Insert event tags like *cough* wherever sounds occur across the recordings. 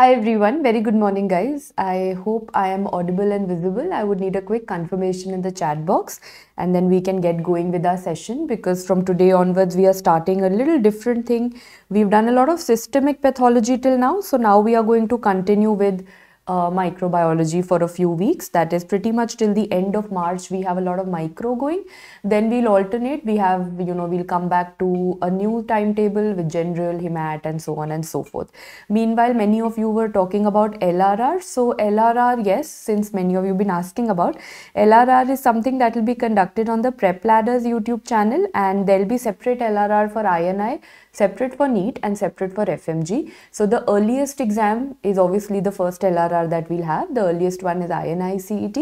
Hi everyone, very good morning guys. I hope I am audible and visible. I would need a quick confirmation in the chat box and then we can get going with our session because from today onwards we are starting a little different thing. We've done a lot of systemic pathology till now. So now we are going to continue with uh, microbiology for a few weeks. That is pretty much till the end of March. We have a lot of micro going. Then we'll alternate. We have, you know, we'll come back to a new timetable with general, HIMAT, and so on and so forth. Meanwhile, many of you were talking about LRR. So, LRR, yes, since many of you have been asking about, LRR is something that will be conducted on the Prep Ladders YouTube channel, and there'll be separate LRR for INI separate for NEET and separate for FMG. So the earliest exam is obviously the first LRR that we'll have. The earliest one is INICET.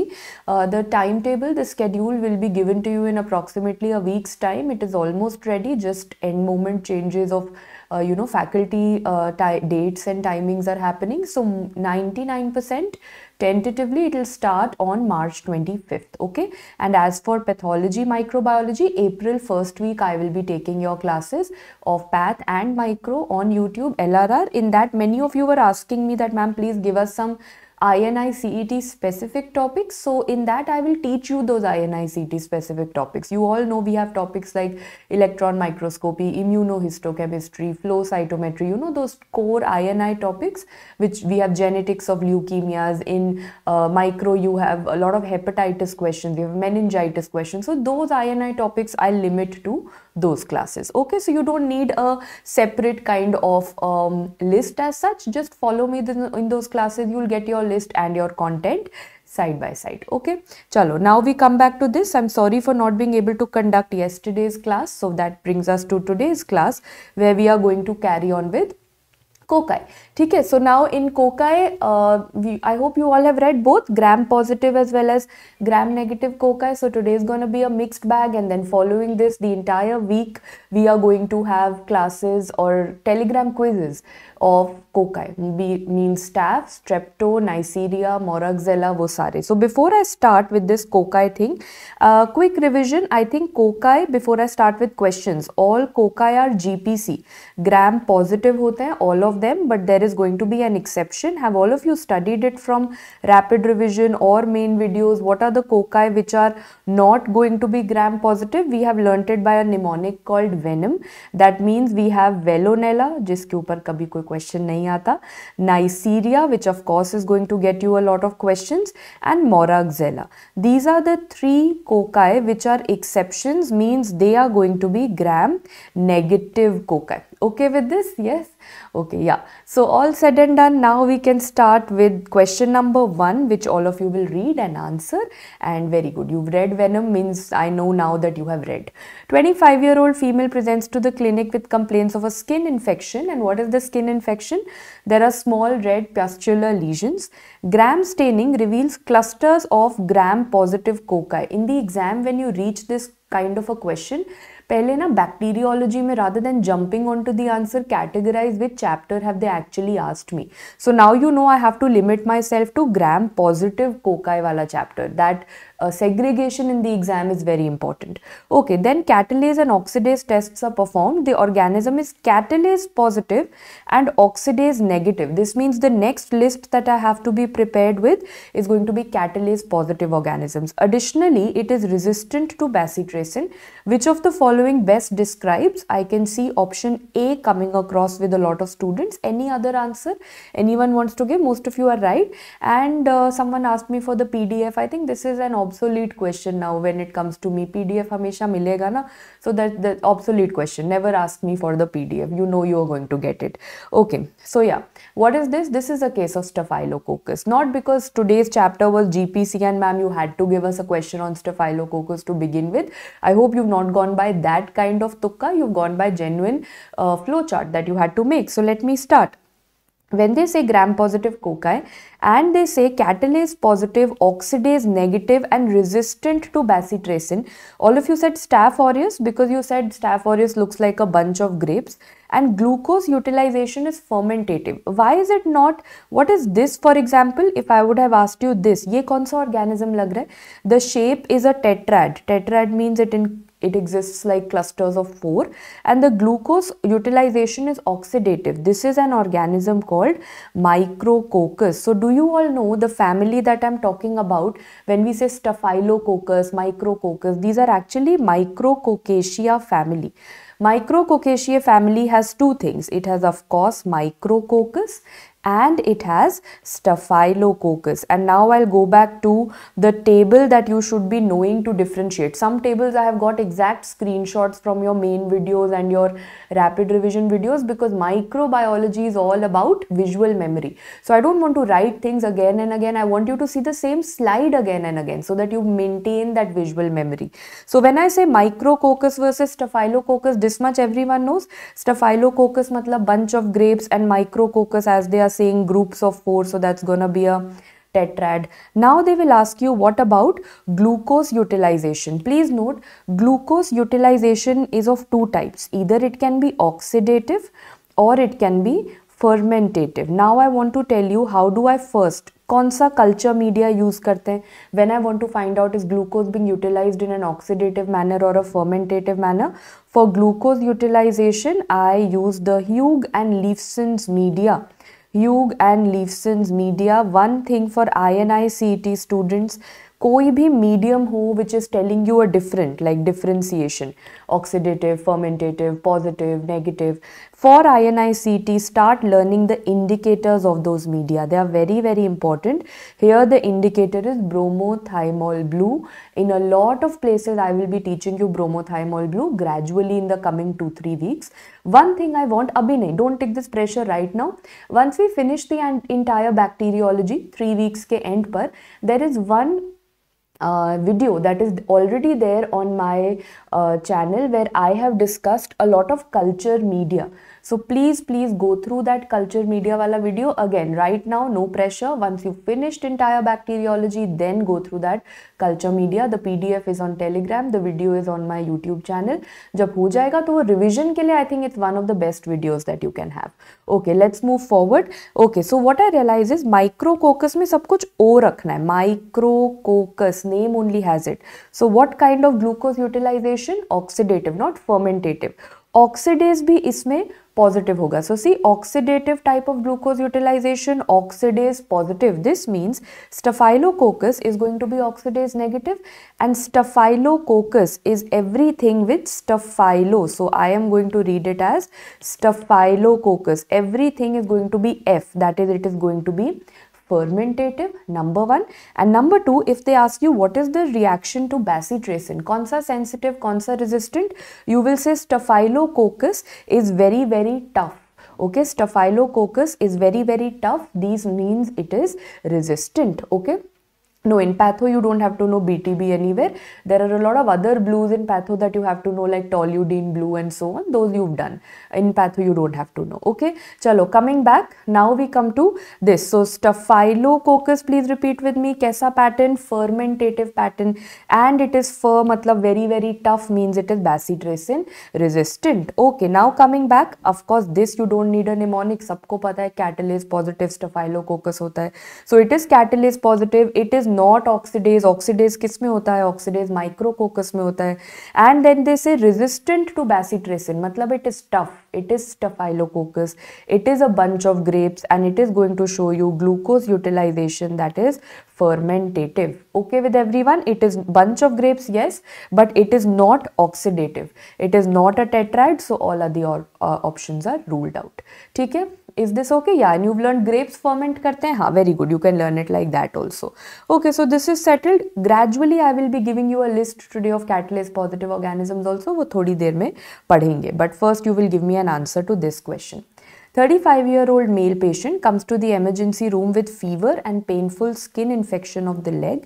Uh, the timetable, the schedule will be given to you in approximately a week's time. It is almost ready, just end moment changes of uh, you know faculty uh, dates and timings are happening so 99% Tentatively, it will start on March 25th, okay? And as for pathology microbiology, April first week, I will be taking your classes of path and micro on YouTube LRR. In that, many of you were asking me that, ma'am, please give us some INICET specific topics. So in that I will teach you those INICET specific topics. You all know we have topics like electron microscopy, immunohistochemistry, flow cytometry, you know those core INI topics which we have genetics of leukemias. In uh, micro you have a lot of hepatitis questions, you have meningitis questions. So those INI topics I limit to those classes okay so you don't need a separate kind of um, list as such just follow me in those classes you'll get your list and your content side by side okay chalo now we come back to this i'm sorry for not being able to conduct yesterday's class so that brings us to today's class where we are going to carry on with Kokai. ठीक है so now in cocci I hope you all have read both gram positive as well as gram negative cocci so today is gonna be a mixed bag and then following this the entire week we are going to have classes or telegram quizzes of cocci mean staff strepto neisseria moraxella वो सारे so before i start with this cocci thing uh, quick revision i think cocci before i start with questions all cocci are gpc gram positive होते हैं all of them but there is is going to be an exception? Have all of you studied it from rapid revision or main videos? What are the cocci which are not going to be gram positive? We have learnt it by a mnemonic called venom. That means we have velonella, जिसके ऊपर कभी कोई question नहीं आता. Neisseria, which of course is going to get you a lot of questions. And moraxella. These are the three cocci which are exceptions means they are going to be gram negative cocci okay with this yes okay yeah so all said and done now we can start with question number one which all of you will read and answer and very good you've read venom means i know now that you have read 25 year old female presents to the clinic with complaints of a skin infection and what is the skin infection there are small red pustular lesions gram staining reveals clusters of gram positive cocci in the exam when you reach this kind of a question पहले ना bacteriology में rather than jumping on to the answer categorize with chapter have they actually asked me so now you know I have to limit myself to gram positive cocci वाला chapter that uh, segregation in the exam is very important. Okay, then catalase and oxidase tests are performed. The organism is catalase positive and oxidase negative. This means the next list that I have to be prepared with is going to be catalase positive organisms. Additionally, it is resistant to bacitracin. Which of the following best describes? I can see option A coming across with a lot of students. Any other answer? Anyone wants to give? Most of you are right. And uh, someone asked me for the PDF. I think this is an obsolete question now when it comes to me pdf hamesha milega so that the obsolete question never ask me for the pdf you know you are going to get it okay so yeah what is this this is a case of staphylococcus not because today's chapter was gpc and ma'am you had to give us a question on staphylococcus to begin with i hope you've not gone by that kind of tukka you've gone by genuine uh, flowchart that you had to make so let me start when they say gram positive cocci and they say catalase positive, oxidase negative, and resistant to bacitracin. All of you said staph aureus because you said staph aureus looks like a bunch of grapes, and glucose utilization is fermentative. Why is it not? What is this, for example? If I would have asked you this, ye kaun organism lag The shape is a tetrad. Tetrad means it in it exists like clusters of four and the glucose utilization is oxidative this is an organism called micrococcus so do you all know the family that i'm talking about when we say staphylococcus micrococcus these are actually micrococcacia family micrococcaceae family has two things it has of course micrococcus and it has staphylococcus and now I'll go back to the table that you should be knowing to differentiate some tables I have got exact screenshots from your main videos and your rapid revision videos because microbiology is all about visual memory so I don't want to write things again and again I want you to see the same slide again and again so that you maintain that visual memory so when I say micrococcus versus staphylococcus this much everyone knows staphylococcus matlab bunch of grapes and micrococcus as they are are saying groups of four, so that's gonna be a tetrad. Now they will ask you what about glucose utilization. Please note glucose utilization is of two types. Either it can be oxidative or it can be fermentative. Now I want to tell you how do I first Konsa culture media use karte करते हैं when I want to find out is glucose being utilized in an oxidative manner और a fermentative manner for glucose utilization I use the Hugh and Hugh and Leifson's media one thing for I N I C T students कोई भी medium हो which is telling you a different like differentiation oxidative fermentative positive negative for INICT, start learning the indicators of those media. They are very, very important. Here the indicator is bromothymol blue. In a lot of places, I will be teaching you bromothymol blue gradually in the coming 2-3 weeks. One thing I want, abhi nahi, don't take this pressure right now. Once we finish the entire bacteriology, 3 weeks ke end par, there is one uh, video that is already there on my uh, channel where I have discussed a lot of culture media. So please please go through that culture media वाला video again right now no pressure once you finished entire bacteriology then go through that culture media the PDF is on Telegram the video is on my YouTube channel जब हो जाएगा तो वो revision के लिए I think it's one of the best videos that you can have okay let's move forward okay so what I realise is Micrococcus में सब कुछ ओ रखना है Micrococcus name only has it so what kind of glucose utilization oxidative not fermentative oxidase भी इसमें positive hoga. So see oxidative type of glucose utilization, oxidase positive. This means staphylococcus is going to be oxidase negative and staphylococcus is everything with staphylo. So I am going to read it as staphylococcus. Everything is going to be F that is it is going to be fermentative number one and number two if they ask you what is the reaction to bacitracin consa sensitive consa resistant you will say staphylococcus is very very tough okay staphylococcus is very very tough these means it is resistant okay no, in Patho you don't have to know BTB anywhere. There are a lot of other blues in Patho that you have to know like toluidine blue and so on. Those you've done. In Patho you don't have to know. Okay. Chalo, coming back. Now we come to this. So Staphylococcus, please repeat with me. Kesa pattern? Fermentative pattern. And it is fur, matlab very very tough means it is bacitracin resistant. Okay. Now coming back. Of course this you don't need a mnemonic. Sabko pata hai catalase positive Staphylococcus hota hai. So it is catalase positive. It is not oxidase oxidase किस में होता है oxidase micrococcus में होता है and then they से resistant to bacitracin मतलब it is staph it is Staphylococcus it is a bunch of grapes and it is going to show you glucose utilization that is fermentative okay with every one it is bunch of grapes yes but it is not oxidative it is not a tetrad so all other option are ruled out ठीक है is this okay या and you learn grapes ferment करते हैं हाँ very good you can learn it like that also okay so this is settled gradually I will be giving you a list today of catalase positive organisms also वो थोड़ी देर में पढ़ेंगे but first you will give me an answer to this question thirty five year old male patient comes to the emergency room with fever and painful skin infection of the leg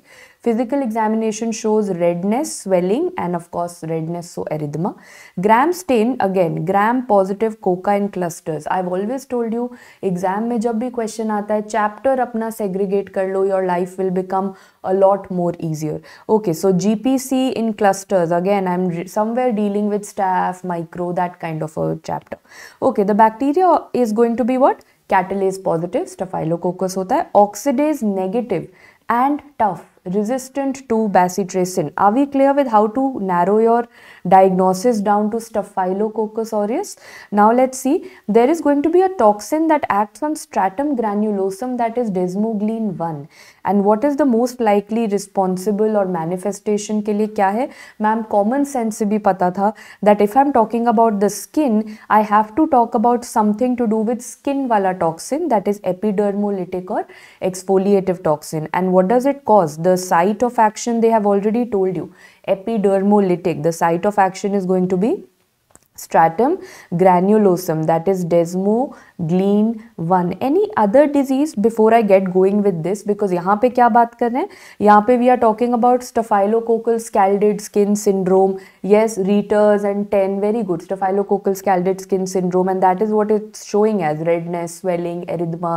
Physical examination shows redness, swelling and of course redness, so erythema. Gram stain, again, gram positive cocci in clusters. I've always told you, exam mein jab bhi question aata hai, chapter apna segregate kar lo, your life will become a lot more easier. Okay, so GPC in clusters, again, I'm somewhere dealing with staff, micro, that kind of a chapter. Okay, the bacteria is going to be what? Catalase positive, staphylococcus hota hai, oxidase negative and tough resistant to bacitracin. Are we clear with how to narrow your diagnosis down to Staphylococcus aureus? Now let's see. There is going to be a toxin that acts on stratum granulosum that is desmoglein 1 and what is the most likely responsible और manifestation के लिए क्या है ma'am common sense से भी पता था that if I am talking about the skin I have to talk about something to do with skin वाला टॉक्सिन दैट इज़ एपीडर्मोलिटिक और exfoliative toxin and what does it cause the site of action they have already told you epidermolytic the site of action is going to be stratum granulosum that is desmoglein one. Any other disease before I get going with this? Because यहाँ पे we are talking about हैं यहाँ पे we are talking about staphylococcal scalded skin syndrome yes Ritter's and syndrome and that is what it's showing as redness swelling erythema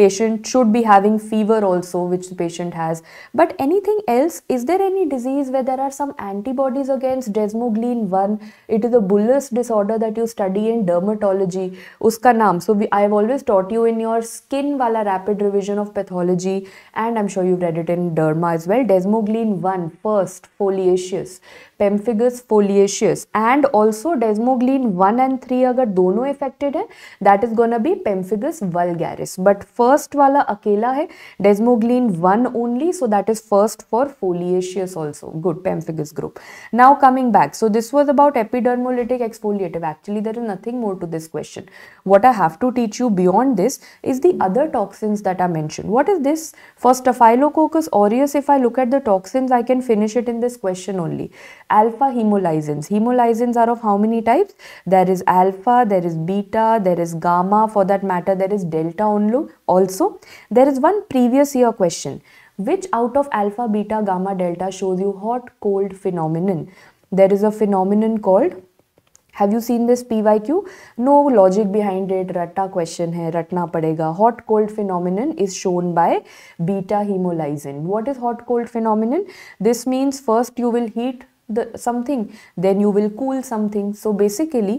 patient should be having fever also which the patient has but anything else is there any disease where there are some antibodies against desmoglein 1 it is a bullous disorder that you study in dermatology uska naam so we, I've always taught you in your skin wala rapid revision of pathology and I'm sure you've read it in derma as well. Desmoglein 1, first, foliaceous. Pemphigus foliaceous and also desmoglein one and three. अगर दोनों affected है that is going to be pemphigus vulgaris. But first, वाला अकेला है Desmoglein one only. So that is first for for Also good pemphigus group. now coming back so this was about epidermolytic exfoliative actually there is nothing more to this question what i have to teach you beyond this is the other toxins that are mentioned what is this for staphylococcus aureus if i look at the toxins i can finish it in this question only alpha hemolysins. Hemolysins are of how many types? There is alpha, there is beta, there is gamma, for that matter, there is delta only also. There is one previous year question. Which out of alpha, beta, gamma, delta shows you hot cold phenomenon? There is a phenomenon called have you seen this PYQ? No logic behind it. Ratta question hai. Ratna padega. Hot cold phenomenon is shown by beta hemolysin. What is hot cold phenomenon? This means first you will heat the something then you will cool something so basically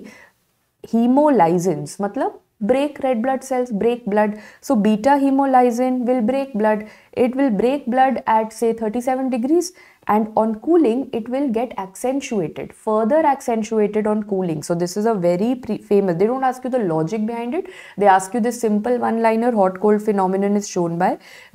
hemolysins matlab break red blood cells break blood so beta hemolysin will break blood it will break blood at say 37 degrees and on cooling it will get accentuated further accentuated on cooling so this is a very famous they don't ask you the logic behind it they ask you this simple one liner hot cold phenomenon is shown by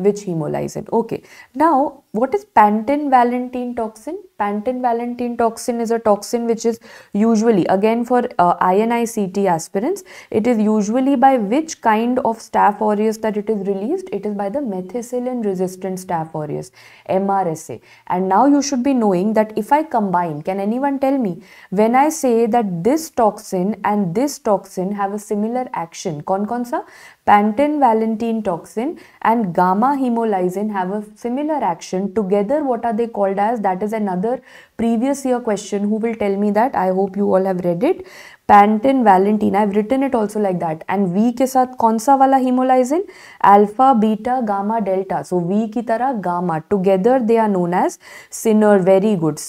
which hemolysin okay now what is pantin valentine toxin pantin valentine toxin is a toxin which is usually again for uh, inict aspirants it is usually by which kind of staph aureus that it is released it is by the methicillin resistant staph aureus mrsa and now you should be knowing that if i combine can anyone tell me when i say that this toxin and this toxin have a similar action kon kon sa Pantin valentine toxin and gamma hemolysin have a similar action. Together, what are they called as? That is another previous year question. Who will tell me that? I hope you all have read it. Pantin valentine. I've written it also like that. And V ke saath konsa wala hemolysin? Alpha, beta, gamma, delta. So V ki tara gamma. Together, they are known as syner. Very good.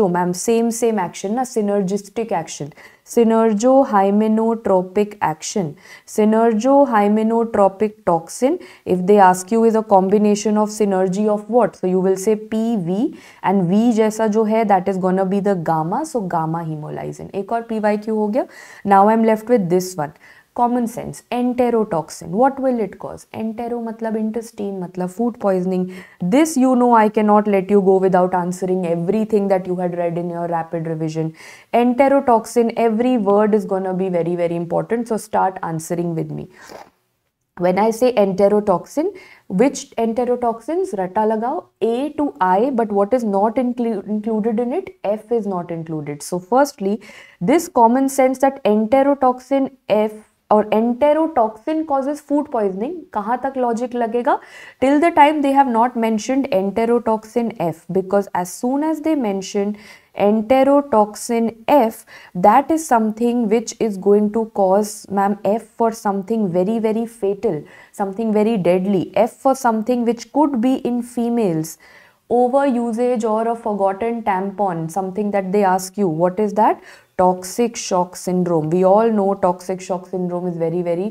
Jo ma'am. Same, same action. Na synergistic action synergohymenotropic action. Synergohymenotropic toxin, if they ask you is a combination of synergy of what? So you will say PV and V jaisa jo hai that is gonna be the gamma. So gamma hemolysin. Ek aur PYQ ho gaya. Now I am left with this one. Common sense enterotoxin What will it cause entero मतलब intestine मतलब food poisoning this you know I can not let you go without answering everything that you had read in your rapid revision enterotoxin every word is gonna be very very important so start answering with me when I say enterotoxin, which enterotoxins? Rata lagao, A to I, but what is not included in it? F is not included. So firstly, this common sense that enterotoxin F और enterotoxin causes food poisoning कहाँ तक logic लगेगा till the time they have not mentioned enterotoxin F because as soon as they mention enterotoxin F that is something which is going to cause ma'am F for something very very fatal something very deadly F for something which could be in females over usage or a forgotten tampon something that they ask you what is that toxic shock syndrome. We all know toxic shock syndrome is very, very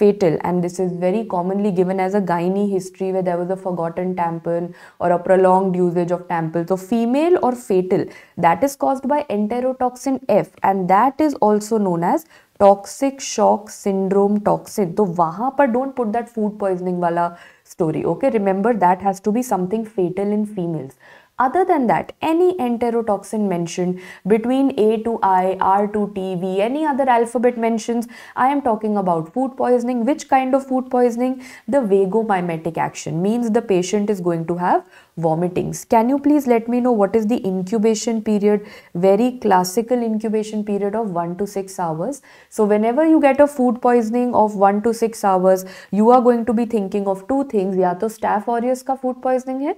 fatal, and this is very commonly given as a gynae history where there was a forgotten tampon or a prolonged usage of tampon. So, female or fatal that is caused by enterotoxin F, and that is also known as toxic shock syndrome toxin तो वहां पर don't put that food poisoning वाला story. Okay, remember that has to be something fatal in females. Other than that, any enterotoxin mentioned between A to I, R to T, V, any other alphabet mentions, I am talking about food poisoning. Which kind of food poisoning? The vagomimetic action means the patient is going to have vomitings. Can you please let me know what is the incubation period? Very classical incubation period of 1 to 6 hours. So whenever you get a food poisoning of 1 to 6 hours, you are going to be thinking of two things. Ya to staph aureus ka food poisoning hai.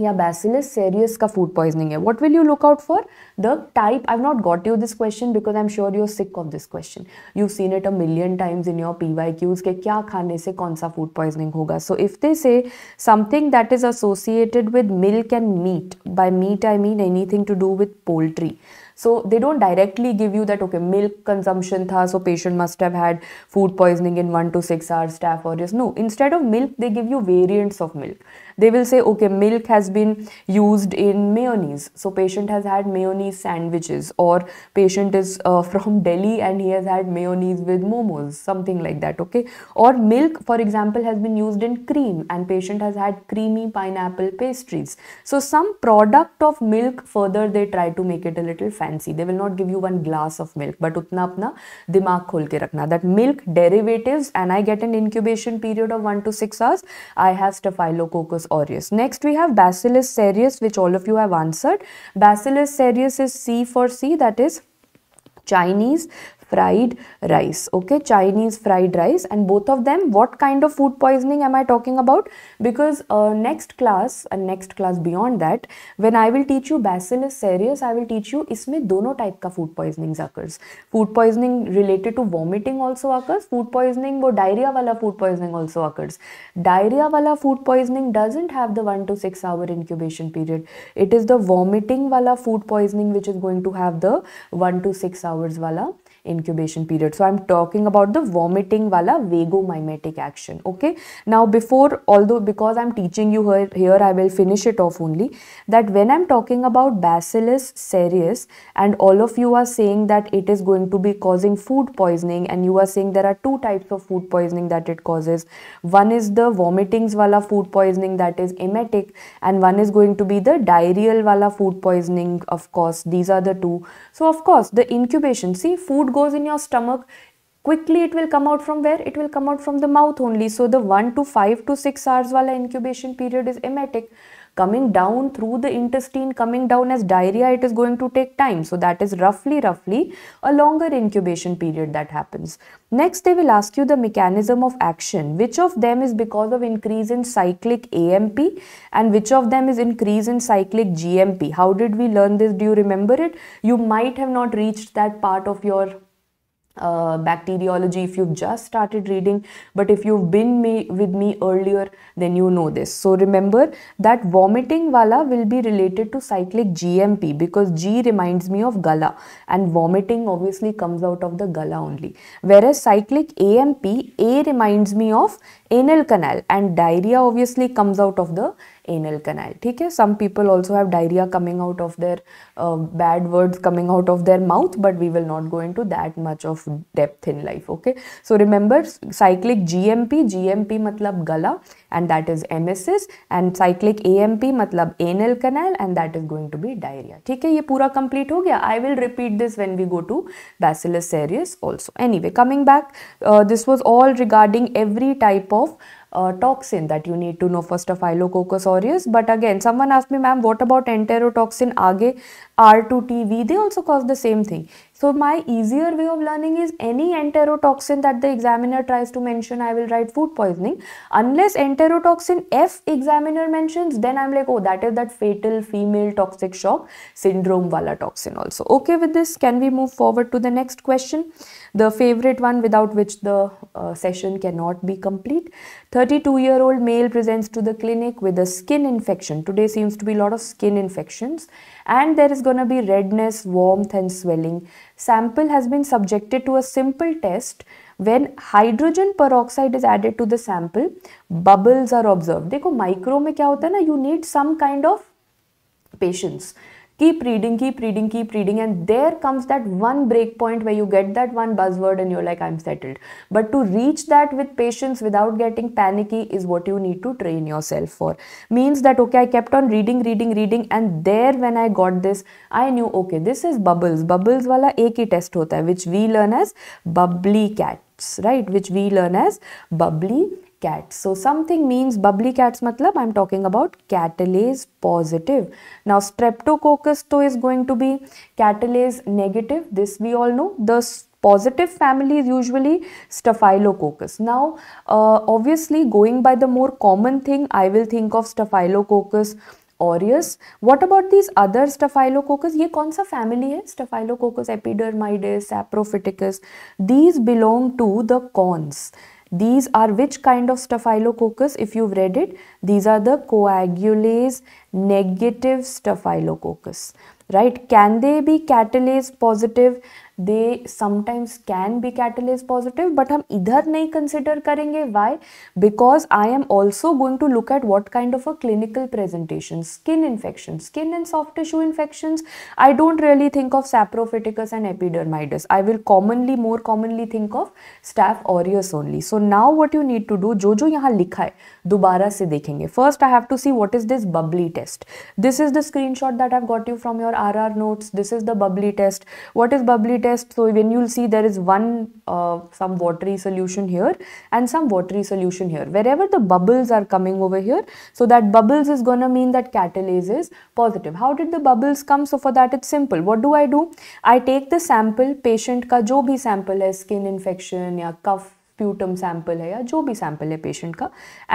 या Bacillus cereus का food poisoning है what will you look out for the type I not got you this question because I am sure you sick of this question you seen it a million times in your P Y Qs के क्या खाने से कौन सा food poisoning होगा सो if they say something that is associated with milk and meat by meat I mean anything to do with poultry so they don't directly give you that okay milk consumption था so patient must have had food poisoning in 1 to 6 hours staph aureus no instead of milk they give you variants of milk they will say okay milk has been used in mayonnaise so patient has had mayonnaise sandwiches or patient is uh, *laughs* from delhi and he has had mayonnaise with momos something like that okay or milk for example has been used in cream and patient has had creamy pineapple pastries so some product of milk further they try to make it a little fancy they will not give you one glass of milk but utna apna dimag khol ke rakna that milk derivatives and i get an incubation period of 1 to 6 hours i have staphylococcus aureus. Next we have Bacillus cereus which all of you have answered. Bacillus cereus is C for C that is Chinese fried rice okay chinese fried rice and both of them what kind of food poisoning am i talking about because uh, next class and next class beyond that when i will teach you bacillus cereus i will teach you isme dono type ka food poisoning occurs food poisoning related to vomiting also occurs food poisoning wo diarrhea wala food poisoning also occurs diarrhea wala food poisoning doesn't have the 1 to 6 hour incubation period it is the vomiting wala food poisoning which is going to have the 1 to 6 hours wala incubation period. So I'm talking about the vomiting wala vagomimetic action. Okay. Now before, although because I'm teaching you here, here I will finish it off only that when I'm talking about Bacillus cereus and all of you are saying that it is going to be causing food poisoning and you are saying there are two types of food poisoning that it causes. One is the vomitings wala food poisoning that is emetic and one is going to be the diarrheal wala food poisoning of course these are the two so of course the incubation see food food goes in your stomach quickly it will come out from where it will come out from the mouth only so the 1 to 5 to 6 hours wala incubation period is emetic coming down through the intestine coming down as diarrhea it is going to take time so that is roughly roughly a longer incubation period that happens next they will ask you the mechanism of action which of them is because of increase in cyclic amp and which of them is increase in cyclic gmp how did we learn this do you remember it you might have not reached that part of your uh, bacteriology if you've just started reading but if you've been me with me earlier then you know this so remember that vomiting wala will be related to cyclic gmp because g reminds me of gala and vomiting obviously comes out of the gala only whereas cyclic amp a reminds me of anal canal and diarrhea obviously comes out of the anal canal ठीक है some people also have diarrhoea coming out of their bad words coming out of their mouth but we will not go into that much of depth in life okay so remember cyclic G M P G M P मतलब गला and that is M S S and cyclic A M P मतलब anal canal and that is going to be diarrhoea ठीक है ये पूरा complete हो गया I will repeat this when we go to bacillus cereus also anyway coming back this was all regarding every type of uh, toxin that you need to know first of Staphylococcus aureus. But again, someone asked me, ma'am, what about enterotoxin? Aage R2TV, they also cause the same thing. So my easier way of learning is any enterotoxin that the examiner tries to mention, I will write food poisoning. Unless enterotoxin F examiner mentions, then I'm like, oh, that is that fatal female toxic shock syndrome wala toxin also. Okay with this, can we move forward to the next question? The favorite one without which the uh, session cannot be complete. 32-year-old male presents to the clinic with a skin infection. Today seems to be a lot of skin infections and there is going to be redness, warmth and swelling. Sample has been subjected to a simple test when hydrogen peroxide is added to the sample, bubbles are observed. देखो micro में क्या होता है ना you need some kind of keep reading keep reading keep reading and there comes that one break point where you get that one buzzword and you're like i'm settled but to reach that with patience without getting panicky is what you need to train yourself for means that okay i kept on reading reading reading and there when i got this i knew okay this is bubbles bubbles wala ek test hota hai which we learn as bubbly cats right which we learn as bubbly cat. So something means bubbly cats matlab I'm talking about catalase positive. Now streptococcus toe is going to be catalase negative. This we all know. The positive family is usually staphylococcus. Now uh, obviously going by the more common thing I will think of staphylococcus aureus. What about these other Staphylococcus? ये family है? Staphylococcus epidermidis, saprophyticus. These belong to the cons. These are which kind of staphylococcus? If you've read it, these are the coagulase negative staphylococcus, right? Can they be catalase positive? They sometimes can be catalase positive but हम इधर नहीं consider करेंगे why because I am also going to look at what kind of a clinical presentation skin infection skin and soft tissue infection I don't really think of saprophyticus and epidermidis I will commonly more commonly think of staph aureus only so now what you need to do जो जो यहाँ लिखा है दोबारा से देखेंगे first I have to see what is this bubbly test this is the screenshot that have got you from your R R notes this is the bubbly test what is bubbly test test so when you'll see there is one uh, some watery solution here and some watery solution here wherever the bubbles are coming over here so that bubbles is going to mean that catalase is positive how did the bubbles come so for that it's simple what do i do i take the sample patient ka jo bhi sample hai skin infection ya cough sputum sample hai ya jo bhi sample hai patient ka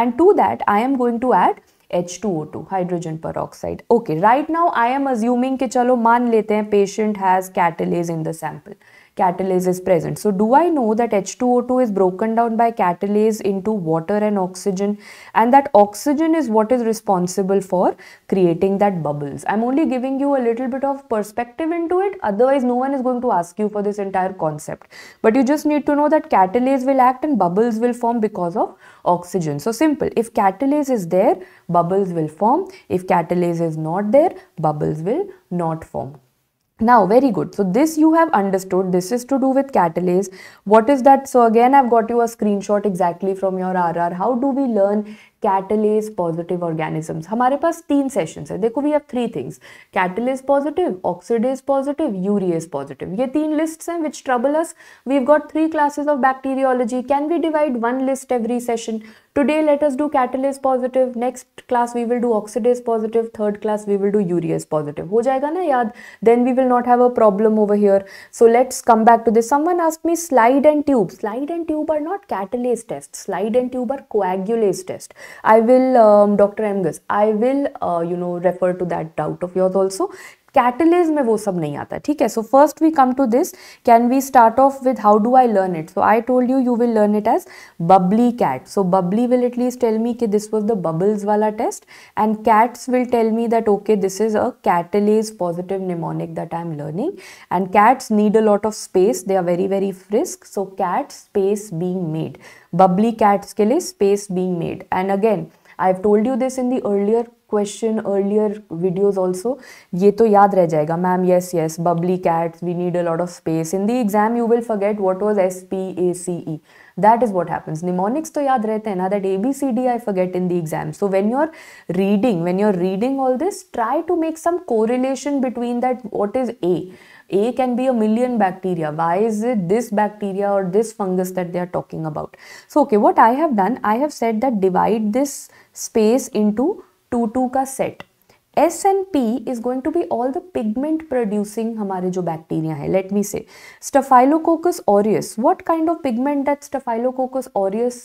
and to that i am going to add H2O2 hydrogen peroxide okay right now I am assuming कि चलो मान लेते हैं patient has catalase in the sample catalase is present. So do I know that H2O2 is broken down by catalase into water and oxygen and that oxygen is what is responsible for creating that bubbles. I'm only giving you a little bit of perspective into it otherwise no one is going to ask you for this entire concept. But you just need to know that catalase will act and bubbles will form because of oxygen. So simple if catalase is there bubbles will form if catalase is not there bubbles will not form now, very good. So this you have understood. This is to do with catalase. What is that? So again, I've got you a screenshot exactly from your RR. How do we learn catalase positive organisms? Hamare paas teen sessions hai. Dekho, we have three things. Catalase positive, oxidase positive, urease positive. Ye teen lists hai which trouble us. We've got three classes of bacteriology. Can we divide one list every session? Today let us do catalase positive, next class we will do oxidase positive, third class we will do urease positive. Ho jayega na yaad? Then we will not have a problem over here. So let's come back to this. Someone asked me slide and tube. Slide and tube are not catalase tests. Slide and tube are coagulase test. I will, um, Dr. Emgus, I will, uh, you know, refer to that doubt of yours also catalase में वो सब नहीं आता ठीक है so first we come to this can we start off with how do I learn it so I told you you will learn it as bubbly cat so bubbly will least tell me कि this was the bubbles वाला test and cats will tell me that okay this is a catalase positive mnemonic that I am learning and cats need a lot of space they are very very frisk so cat space being made bubbly cats के लिए space being made and again I have told you this in the earlier question earlier videos also ye to yaad reh jayega ma'am yes yes bubbly cats we need a lot of space in the exam you will forget what was s p a c e that is what happens mnemonics to yaad rehte hain na that a b c d i forget in the exam so when you're reading when you're reading all this try to make some correlation between that what is a a can be a million bacteria. Why is it this bacteria or this fungus that they are talking about? So, okay, what I have done, I have said that divide this space into two two का set S and P is going to be all the pigment producing हमारे जो bacteria है let me say staphylococcus aureus what kind of pigment that staphylococcus aureus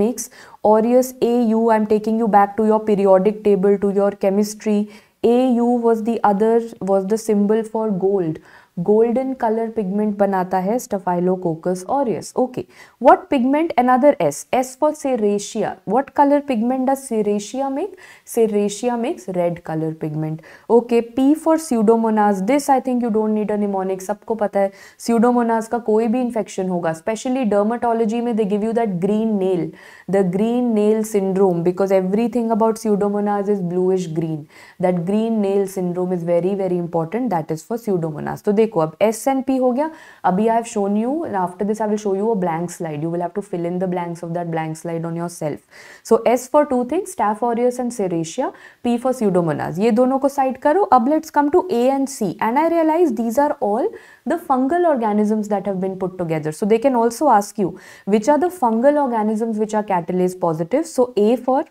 makes aureus A U I am taking you back to your periodic table to your chemistry A U was the other was the symbol for gold golden colour pigment बनाता है staphylococcus aureus okay what pigment another S S for serratia what colour pigment does serratia make serratia makes red colour pigment okay P for pseudomonas this I think you don't need a mnemonic सबको पता है Pseudomonas का कोई भी infection होगा specially dermatology में they give you that green nail the green nail syndrome because everything about pseudomonas is bluish green that green nail syndrome is very very important that is for pseudomonas So, देखो अब S and P हो गया अभी I have shown you and after this I will show you a blank slide you will have to fill in the blanks of that blank slide on yourself so S for two things staph aureus and serratia P for pseudomonas ये दोनों को side करो अब come to A and C and I realize these are all the fungal organisms that have been put together. So they can also ask you which are the fungal organisms which are catalase positive. So A for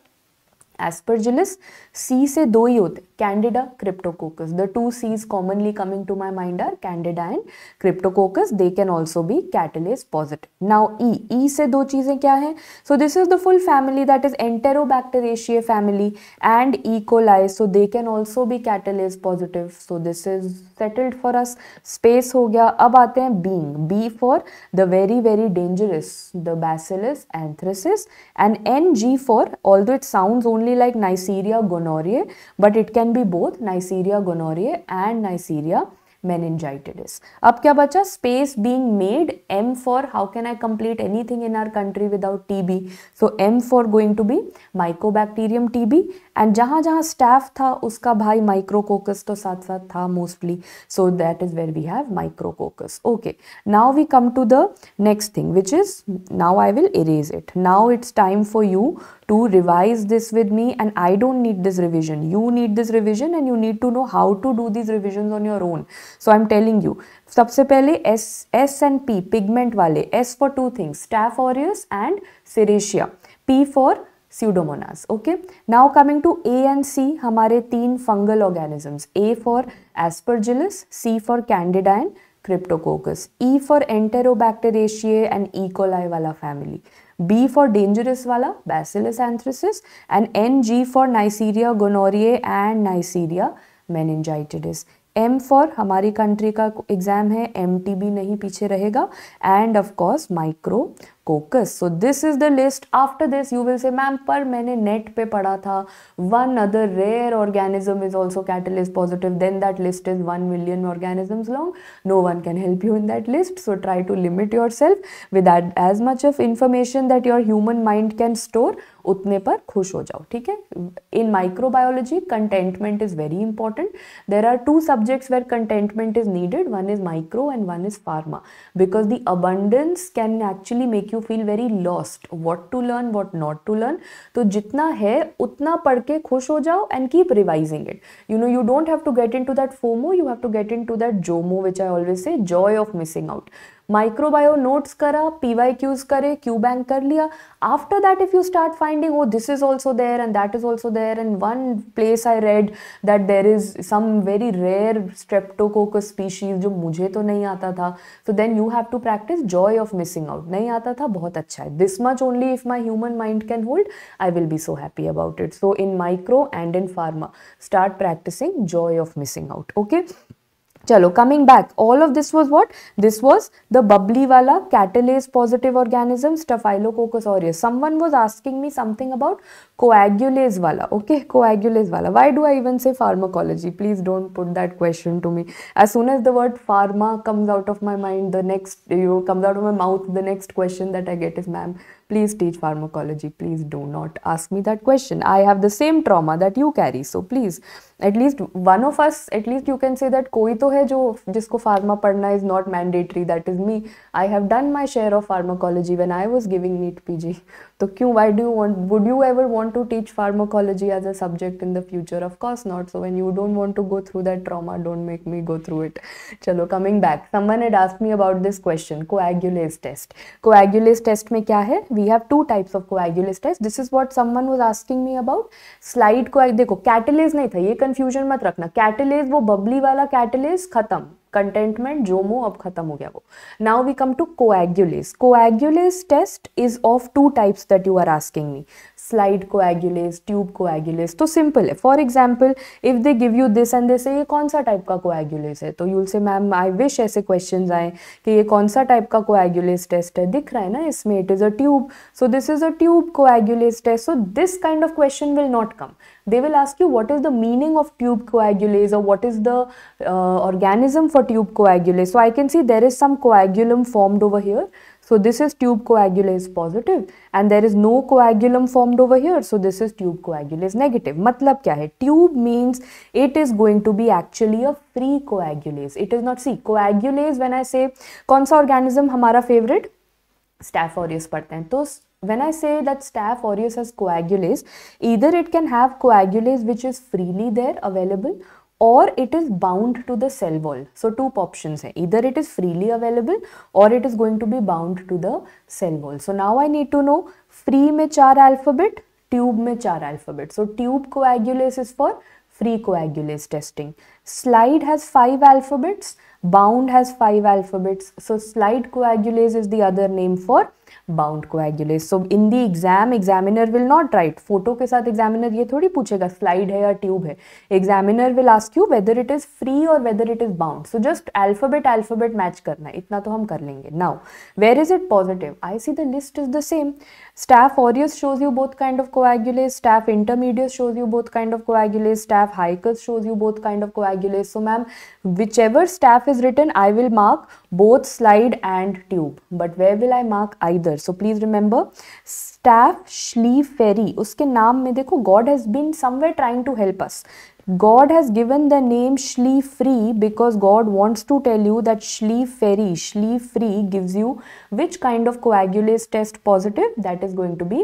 aspergillus, C दो ही Candida cryptococcus. The two C's commonly coming to my mind are Candida and cryptococcus. They can also be catalase positive. Now E. E से दो चीजें क्या हैं? So this is the full family that is Enterobacteriaceae family and E. coli. So they can also be catalase positive. So this is settled for us. Space hogya. गया. आते हैं being. B for the very very dangerous. The Bacillus anthracis and NG for although it sounds only like Neisseria gonorrhea, but it can be both Neisseria gonorrhoeae and Neisseria meningitis. Ab kya bacha? Space being made M for how can I complete anything in our country without TB. So M for going to be Mycobacterium TB and जहाँ जहाँ staff था उसका भाई micrococcus तो साथ साथ था mostly so that is where we have micrococcus okay now we come to the next thing which is now I will erase it now it's time for you to revise this with me and I don't need this revision you need this revision and you need to know how to do this revision on your own so I am telling you सबसे पहले S S and P pigment वाले S for two things staph aureus and serratia P for pseudomonas okay now coming to a and c हमारे तीन fungal organisms a for aspergillus c for candida and cryptococcus e for enterobacteriaceae and e coli वाला family b for dangerous वाला bacillus anthracis and ng for neisseria gonorrhoeae and neisseria meningitis M for हमारी country का exam है M T B नहीं पीछे रहेगा and of course micrococcus so this is the list after this you will say ma'am पर मैंने net पे पढ़ा था one other rare organism is also catalyst positive then that list is one million organisms long no one can help you in that list so try to limit yourself with as much of information that your human mind can store उतने पर खुश हो जाओ ठीक है in microbiology contentment is very important there are two subjects where contentment is needed one is micro and one is pharma because the abundance can actually make you feel very lost what to learn what not to learn तो जितना है उतना पढ़ के खुश हो जाओ and keep revising it you know you don't have to get into that FOMO you have to get into that JOMO which I always say joy of missing out microbio notes करा P Y Qs करे Q bank कर लिया after that if you start finding oh this is also there and that is also there and one place I read that there is some very rare streptococcus species जो मुझे तो नहीं आता था so then you have to practise joy of missing out नहीं आता था बहुत अच्छा है this much only if my human mind can hold I will be so happy about it so in micro and in pharma start practising joy of missing out okay चलो coming back all of this was what this was the bubbly वाला catalase positive organism some someone was asking me something about कोएगुलेज वाला okay coagulase वाला why do I even say pharmacology please don't put that question to me as soon as the word pharma comes out of my mind the next you comes out of my mouth the next question that I get is ma'am please teach pharmacology please do not ask me that question i have the same trauma that you carry so please at least one of us at least you can say that koi to hai jo jisko pharma padhna is not mandatory that is me i have done my share of pharmacology when i was giving NEET pg तो क्यों why do want would you ever want to teach pharmacology as a subject in the future of course not so when you don't want to go through that trauma don't make me go through it चलो coming back someone had ask me about this question coagulase test coagulase test में क्या है we have two types of coagulase test this is what someone was asking me about slide को देखो catalase नहीं था ये confusion मत रखना कैटेलेज वो बबली वाला कैटेलेज खत्म कंटेंटमेंट जोमो अब खत्म हो गया वो now we come to coagulase coagulase test is of two types that you are asking me slide coagulase tube coagulase तो सिंपल है for example if they give you this and this ये कौन सा टाइप का कोएगुलेज है तो you'll say ma'am I wish ऐसे question आए कि ये कौन सा टाइप का कोएगुलेज टेस्ट है दिख रहा है ना इसमें it is a tube so this is a tube coagulase test so this kind of question will not come they will ask you what is the meaning of tube coagulase और what is the uh, for tube tube so I can see there is some some coagulum formed here So this is tube coagulase positive and there is no coagulum formed over here. So this is tube coagulase negative. matlab kya hai Tube means it is going to be actually a free coagulase. It is not see coagulase when I say kaun sa organism hamara favorite? Staph aureus पढ़ते hain to when I say that staph aureus has coagulase, either it can have coagulase which is freely there available or it is bound to the cell wall. So two options hai. either it is freely available or it is going to be bound to the cell wall. So now I need to know free में चार alphabet, tube में चार alphabet. So tube coagulase is for free coagulase testing. Slide has five alphabets, bound has five alphabets. So slide coagulase is the other name for bound coagulase so in the exam examiner will not write photo के साथ examiner ये थोड़ी पूछेगा slide है या tube है examiner will ask you whether it is free और whether it is bound so just alphabet alphabet match करना इतना तो हम कर लेंगे now where is it positive I see the list is the same staph aureus shows you both kind of coagulase staph intermedius intermediate shows you both kind of coagulase staff hikers shows you both kind of so ma'am whichever staph is written I will mark both slide and tube. But where will I mark either? So please remember, staff sleeve, Ferry. उसके नाम में देखो God has been somewhere trying to help us. God has given the name sleeve Free because God wants to tell you that sleeve Ferry, sleeve Free gives you which kind of coagulase test positive that is going to be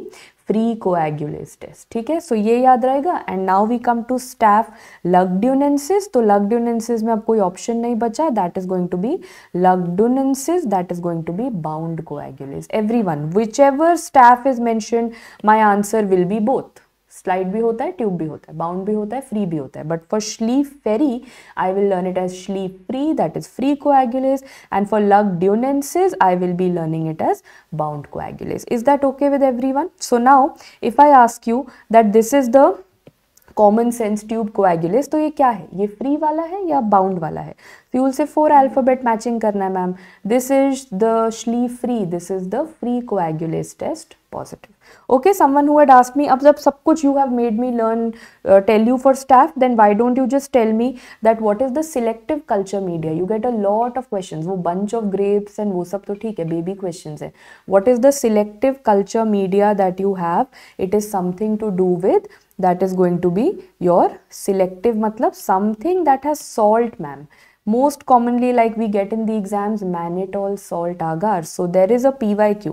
pre coagulase test ठीक है so ये याद रहेगा and now we come to staph lugdunensis तो lugdunensis में अब कोई option नहीं बचा that is going to be lugdunensis that is going to be bound coagulase everyone whichever staph is mention my answer will be both slide भी होता है tube भी होता है बाउंड भी होता है फ्री भी होता है but for schleiferi I will learn it as schleiferi that is free coagulase and for lugdunensis I will be learning it as bound coagulase is that okay with every everyone so now if I ask you that this is the common sense tube coagulase तो ये क्या है ये free वाला है या bound वाला है फ्यूल से फोर अल्फ़ाबेट मैचिंग करना है ma'am this is the schleiferi this is the free coagulase test positive okay someone who had asked me ab jab sab kuch you have made me learn uh, tell you for staff then why don't you just tell me that what is the selective culture media you get a lot of questions wo bunch of grapes and wo sab to theek hai baby questions hai what is the selective culture media that you have it is something to do with that is going to be your selective matlab something that has salt ma'am most commonly like we get in the exams mannitol salt agar so there is a pyq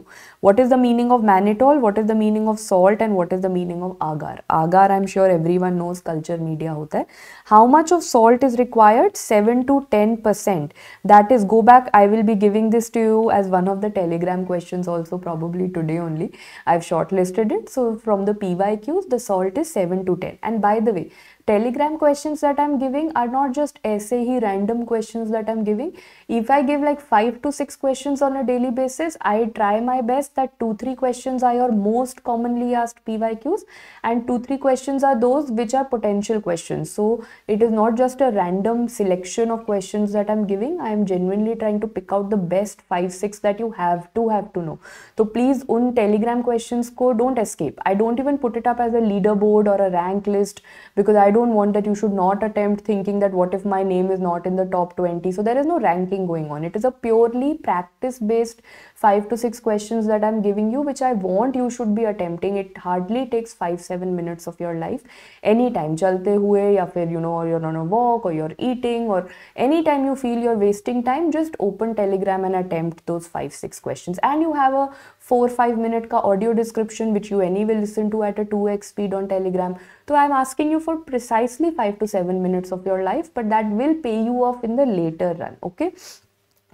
what is the meaning of mannitol what is the meaning of salt and what is the meaning of agar agar i'm sure everyone knows culture media hota hai how much of salt is required 7 to 10% that is go back i will be giving this to you as one of the telegram questions also probably today only i've shortlisted it so from the pyqs the salt is 7 to 10 and by the way telegram questions that i'm giving are not just essay random questions that i'm giving if i give like 5 to 6 questions on a daily basis i try my best that 2-3 questions are your most commonly asked PYQs and 2-3 questions are those which are potential questions. So it is not just a random selection of questions that I'm giving. I am genuinely trying to pick out the best 5-6 that you have to have to know. So please un telegram questions ko don't escape. I don't even put it up as a leaderboard or a rank list because I don't want that you should not attempt thinking that what if my name is not in the top 20. So there is no ranking going on. It is a purely practice based five to six questions that I'm giving you, which I want you should be attempting. It hardly takes five, seven minutes of your life. Anytime, chalte hue, ya fir, you know, or you're on a walk, or you're eating, or anytime you feel you're wasting time, just open Telegram and attempt those five, six questions. And you have a four, minute ka audio description which you any will listen to at a two x speed on Telegram. So I'm asking you for precisely five to seven minutes of your life, but that will pay you off in the later run. Okay.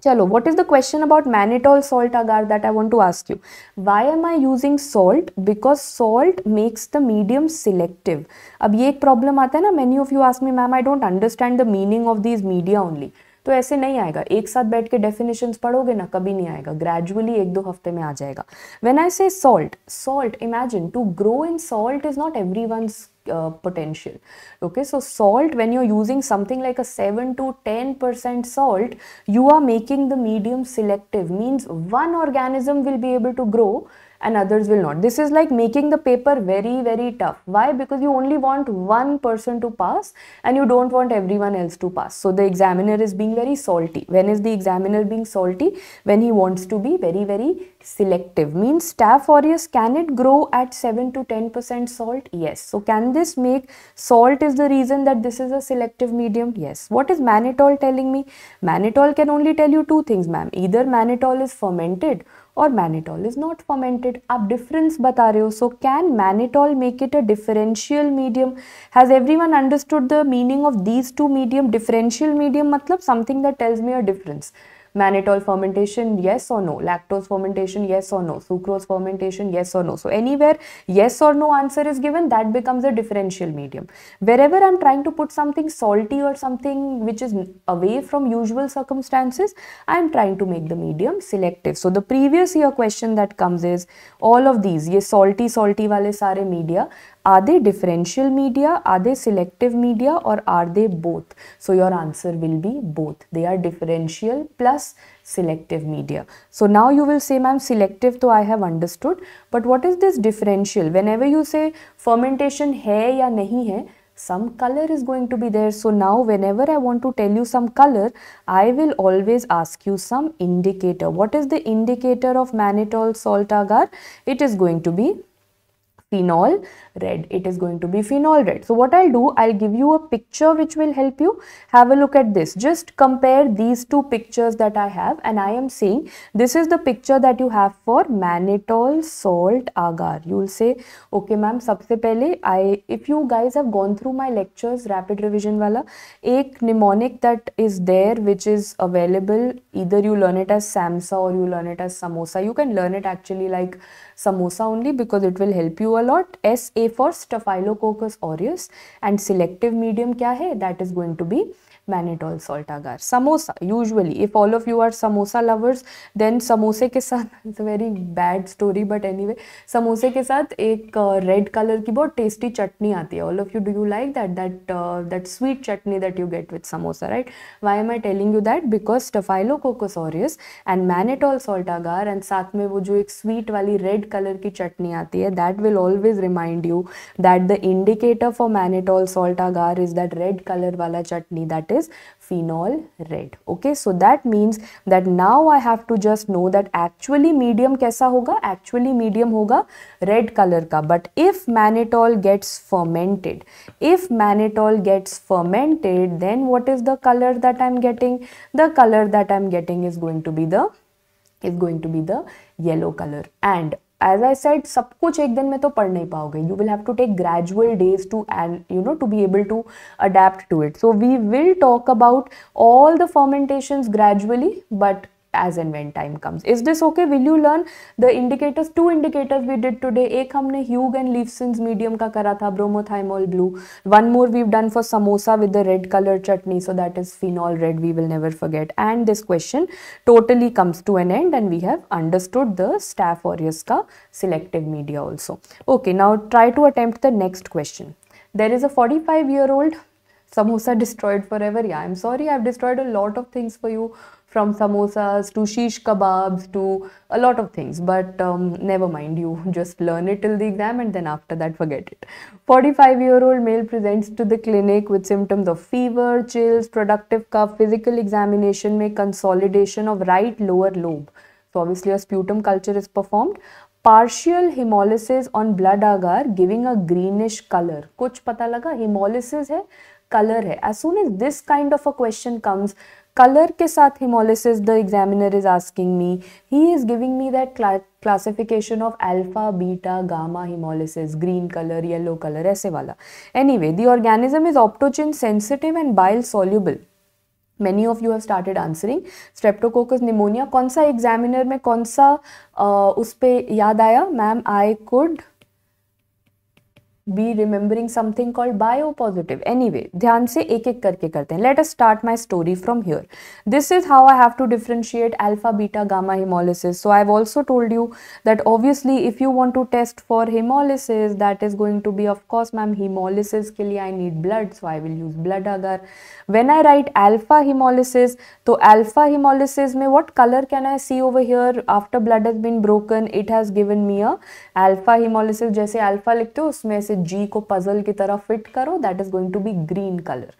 चलो what is the question about mannitol salt agar that I want to ask you why am I using salt because salt makes the medium selective अब ये एक problem आता है ना many of you ask me ma'am I don't understand the meaning of this media only तो ऐसे नहीं आएगा एक साथ बैठ के डेफिनेशन पढ़ोगे ना कभी नहीं आएगा ग्रेजुअली एक दो हफ्ते में आ जाएगा when I say salt salt imagine to grow in salt is not everyone Uh, potential okay so salt when you're using something like a 7 to 10 percent salt you are making the medium selective means one organism will be able to grow and others will not. This is like making the paper very, very tough. Why? Because you only want one person to pass and you don't want everyone else to pass. So the examiner is being very salty. When is the examiner being salty? When he wants to be very, very selective. Means staph aureus, can it grow at 7 to 10% salt? Yes. So can this make salt is the reason that this is a selective medium? Yes. What is mannitol telling me? Mannitol can only tell you two things, ma'am. Either mannitol is fermented और mannitol is not fermented आप difference बता रहे हो so can mannitol make it a differential medium has everyone understood the meaning of these two medium differential medium मतलब something that tells me a difference mannitol fermentation yes or no lactose fermentation yes or no sucrose fermentation yes or no so anywhere yes or no answer is given that becomes a differential medium wherever i'm trying to put something salty or something which is away from usual circumstances i'm trying to make the medium selective so the previous year question that comes is all of these ye salty salty wale sare media are they differential media? Are they selective media or are they both? So your answer will be both. They are differential plus selective media. So now you will say ma'am selective though I have understood but what is this differential? Whenever you say fermentation hai ya nahi hai some color is going to be there. So now whenever I want to tell you some color, I will always ask you some indicator. What is the indicator of mannitol salt agar? It is going to be phenol red it is going to be phenol red so what i'll do i'll give you a picture which will help you have a look at this just compare these two pictures that i have and i am saying this is the picture that you have for mannitol salt agar you'll say okay ma'am sabse pehle i if you guys have gone through my lectures rapid revision wala a mnemonic that is there which is available either you learn it as samsa or you learn it as samosa you can learn it actually like samosa only because it will help you a lot s a a for staphylococcus aureus and selective medium क्या है that is going to be mannitol salt agar samosa usually if all of you are samosa lovers then समोसे के साथ it's a very bad story but any समोसे के साथ एक red uh, colour की बहुत टेस्टी चटनी आती है all of you do you like that that that sweet chutney that you get with samosa right why am I telling you that because staphylococcus aureus and mannitol salt agar and साथ में वो जो एक sweet वाली रेड कलर की चटनी आती है that will always remind you that the indicator for mannitol salt agar is that red colour वाला chutney that is is phenol red okay so that means that now i have to just know that actually medium kaisa hoga actually medium hoga red color ka but if mannitol gets fermented if mannitol gets fermented then what is the color that i'm getting the color that i'm getting is going to be the is going to be the yellow color and as I said सब कुछ एक दिन में तो पढ़ नहीं पाओगे you will have to take gradual days to and you know to be able to adapt to it so we will talk about all the fermentation gradually but as and when time comes. Is this okay? Will you learn the indicators? Two indicators we did today. एक हमने Hugh and Leifson's medium का करा था Bromothymol blue. One more we've done for samosa with the red color chutney. So that is phenol red. We will never forget. And this question totally comes to an end and we have understood the staph aureus का selective media also. Okay, now try to attempt the next question. There is a 45 year old samosa destroyed forever. Yeah, I'm sorry, I've destroyed a lot of things for you from samosas to shish kebabs to a lot of things. But um, never mind, you *laughs* just learn it till the exam and then after that, forget it. 45 year old male presents to the clinic with symptoms of fever, chills, productive cough, physical examination, may consolidation of right lower lobe. So, obviously, a sputum culture is performed. Partial hemolysis on blood agar giving a greenish color. कुछ पता लगा Hemolysis है color है As soon as this kind of a question comes. Colour के साथ haemolysis the examiner is asking me he is giving me that classification of alpha beta gamma haemolysis green colour yellow colour ऐसे वाला anyway the organism is optochin sensitive and bile soluble many of you have started answering streptococcus pneumoniae कौन सा examiner में कौन सा उस पर याद आया ma'am I could be remembering something called bio positive anyway ध्यान से एक एक करके करते हैं let us start my story from here this is how I have to differentiate alpha beta gamma haemolysis so I have also told you that obviously if you want to test for haemolysis that is going to be of course ma'am haemolysis के लिए I need blood so I will use blood agar when I write alpha hemolysis तो alpha hemolysis में what color can I see over here after blood has been broken it has given me a alpha hemolysis जैसे alpha लिखते हो उसमें से G को puzzle की तरह fit करो that is going to be green color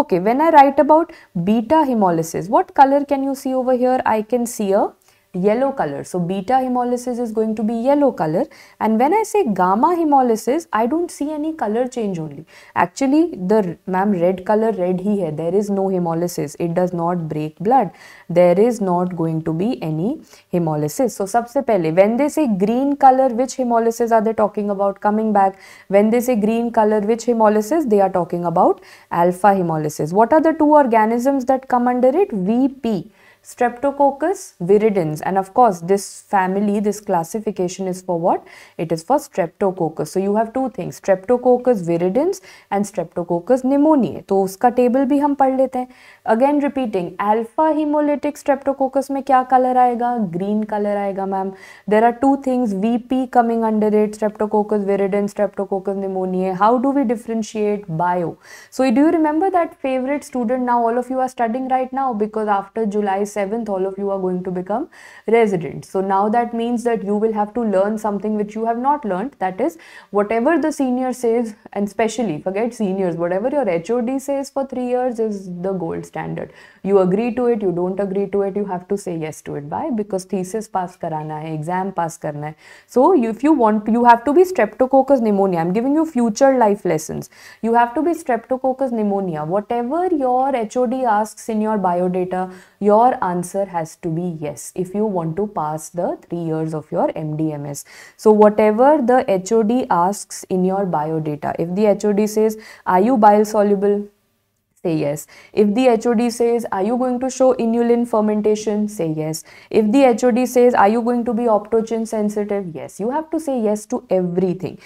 okay when I write about beta hemolysis what color can you see over here I can see a yellow color. So beta hemolysis is going to be yellow color and when I say gamma hemolysis, I don't see any color change only. Actually, the ma'am red color red he hai. There is no hemolysis. It does not break blood. There is not going to be any hemolysis. So sabse pehle, when they say green color, which hemolysis are they talking about? Coming back, when they say green color, which hemolysis? They are talking about alpha hemolysis. What are the two organisms that come under it? VP Streptococcus viridans and of course this family, this classification is for what? It is for Streptococcus. So you have two things Streptococcus viridans and Streptococcus pneumoniae. तो उसका table भी हम पढ़ Again repeating, alpha hemolytic Streptococcus में क्या color आएगा? Green color आएगा ma'am. There are two things VP coming under it, Streptococcus viridans, Streptococcus pneumoniae. How do we differentiate bio? So do you remember that favorite student now all of you are studying right now because after July 7th, all of you are going to become residents. So now that means that you will have to learn something which you have not learned. That is, whatever the senior says, and especially forget seniors, whatever your HOD says for three years is the gold standard. You agree to it, you don't agree to it, you have to say yes to it. Why? Because thesis pass karana hai, exam pass karana hai. So if you want, you have to be streptococcus pneumonia. I'm giving you future life lessons. You have to be streptococcus pneumonia. Whatever your HOD asks in your biodata, your answer has to be yes if you want to pass the 3 years of your MDMS. So whatever the HOD asks in your biodata, if the HOD says, are you bile soluble? say yes. If the HOD says, are you going to show inulin fermentation? Say yes. If the HOD says, are you going to be optochin sensitive? Yes. You have to say yes to everything.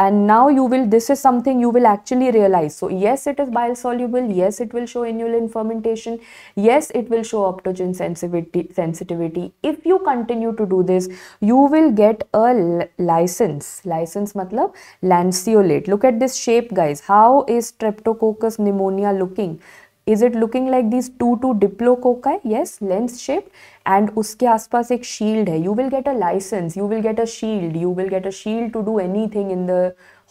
And now you will, this is something you will actually realize. So yes, it is bile soluble. Yes, it will show inulin fermentation. Yes, it will show optochin sensitivity. sensitivity. If you continue to do this, you will get a license. License matlab lanceolate. Look at this shape guys. How is streptococcus pneumonia look is it looking like these two two diplococci yes lens shape and uske aspas ek shield hai you will get a license you will get a shield you will get a shield to do anything in the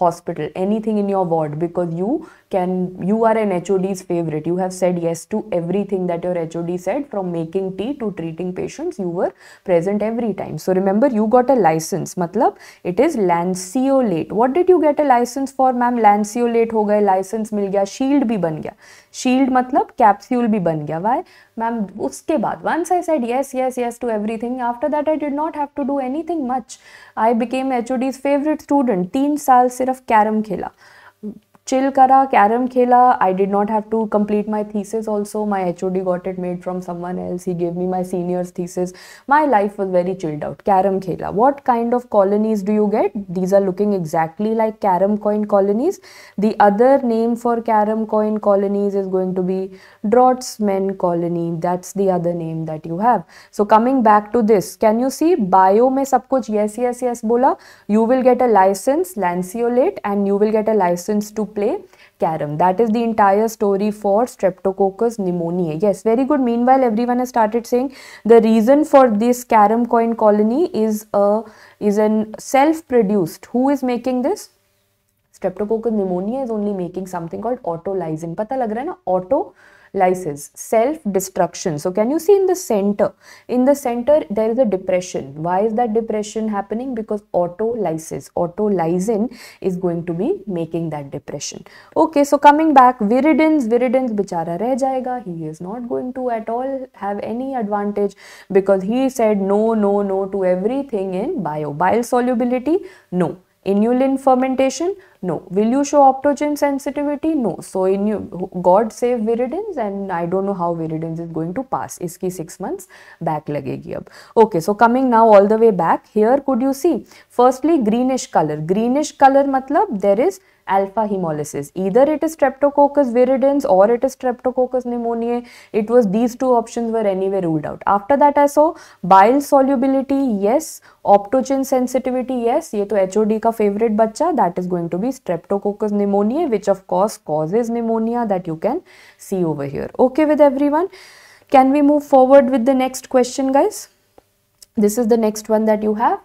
hospital anything in your ward because you can you are an HOD's favorite. You have said yes to everything that your HOD said from making tea to treating patients. You were present every time. So remember you got a license. Matlab it is lanceolate. What did you get a license for ma'am? Lanceolate ho gaye, license mil gaya, shield bhi ban gaya. Shield matlab capsule bhi ban gaya. Why? Ma'am uske baad once I said yes yes yes to everything after that I did not have to do anything much. I became HOD's favorite student. Teen saal sirf carom khela. Chill करा carom खेला I did not have to complete my theses also my H O D got it made from someone else he give me my seniors theses my life was very chilled out carom खेला what kind of colonies do you get these are looking exactly like carom coin colonies the other name for carom coin colonies is going to be draughtsman colony that's the other name that you have so coming back to this can you see bio में सब कुछ yes yes yes बोला you will get a licence lanceolate and you will get a licence to play carom. That is the entire story for Streptococcus pneumoniae. Yes, very good. Meanwhile, everyone has started saying the reason for this carom coin colony is a is an self-produced. Who is making this? Streptococcus pneumoniae is only making something called autolysin. pata lag raha hai na auto lysis self destruction so can you see in the center in the center there is a depression why is that depression happening because autolysis autolysin is going to be making that depression okay so coming back viridins viridins bichara reh jayega he is not going to at all have any advantage because he said no no no to everything in bio bile solubility no inulin fermentation no. Will you show optogen sensitivity? No. So in you, God save viridins and I don't know how viridins is going to pass. Iski 6 months back lagegi ab. Okay. So coming now all the way back here could you see firstly greenish color. Greenish color matlab there is alpha hemolysis. Either it is streptococcus viridins or it is streptococcus pneumoniae. It was these two options were anyway ruled out. After that I saw bile solubility yes, optogen sensitivity yes. ये तो HOD का favorite बच्चा that is going to be streptococcus pneumoniae which of course causes pneumonia that you can see over here. Okay with everyone? Can we move forward with the next question guys? This is the next one that you have.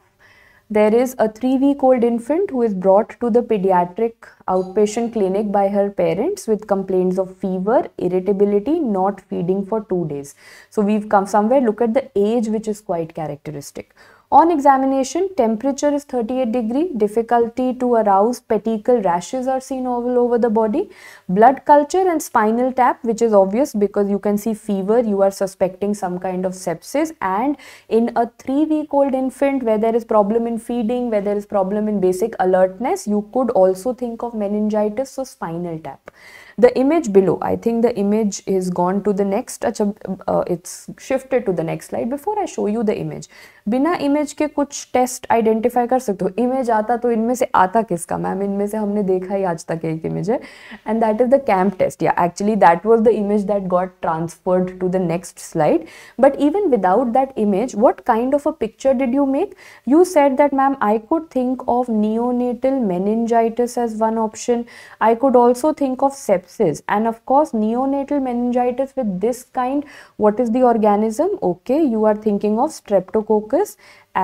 There is a 3-week-old infant who is brought to the pediatric outpatient clinic by her parents with complaints of fever, irritability, not feeding for 2 days. So we've come somewhere, look at the age which is quite characteristic. On examination, temperature is 38 degree, difficulty to arouse, petechial rashes are seen all over the body, blood culture and spinal tap which is obvious because you can see fever, you are suspecting some kind of sepsis and in a 3 week old infant where there is problem in feeding, where there is problem in basic alertness, you could also think of meningitis, so spinal tap the image below i think the image is gone to the next uh, it's shifted to the next slide before i show you the image बिना image के कुछ test identify कर सकते हो image आता तो इनमें से आता किसका मैम इनमें से हमने देखा ही आज तक एक इमेज है and that is the CAMP test या actually that was the image that got transferred to the next slide but even without that image what kind of a picture did you make you said that ma'am I could think of neonatal meningitis as one option I could also think of sepsis and of course neonatal meningitis with this kind what is the organism okay you are thinking of strepto streptococcus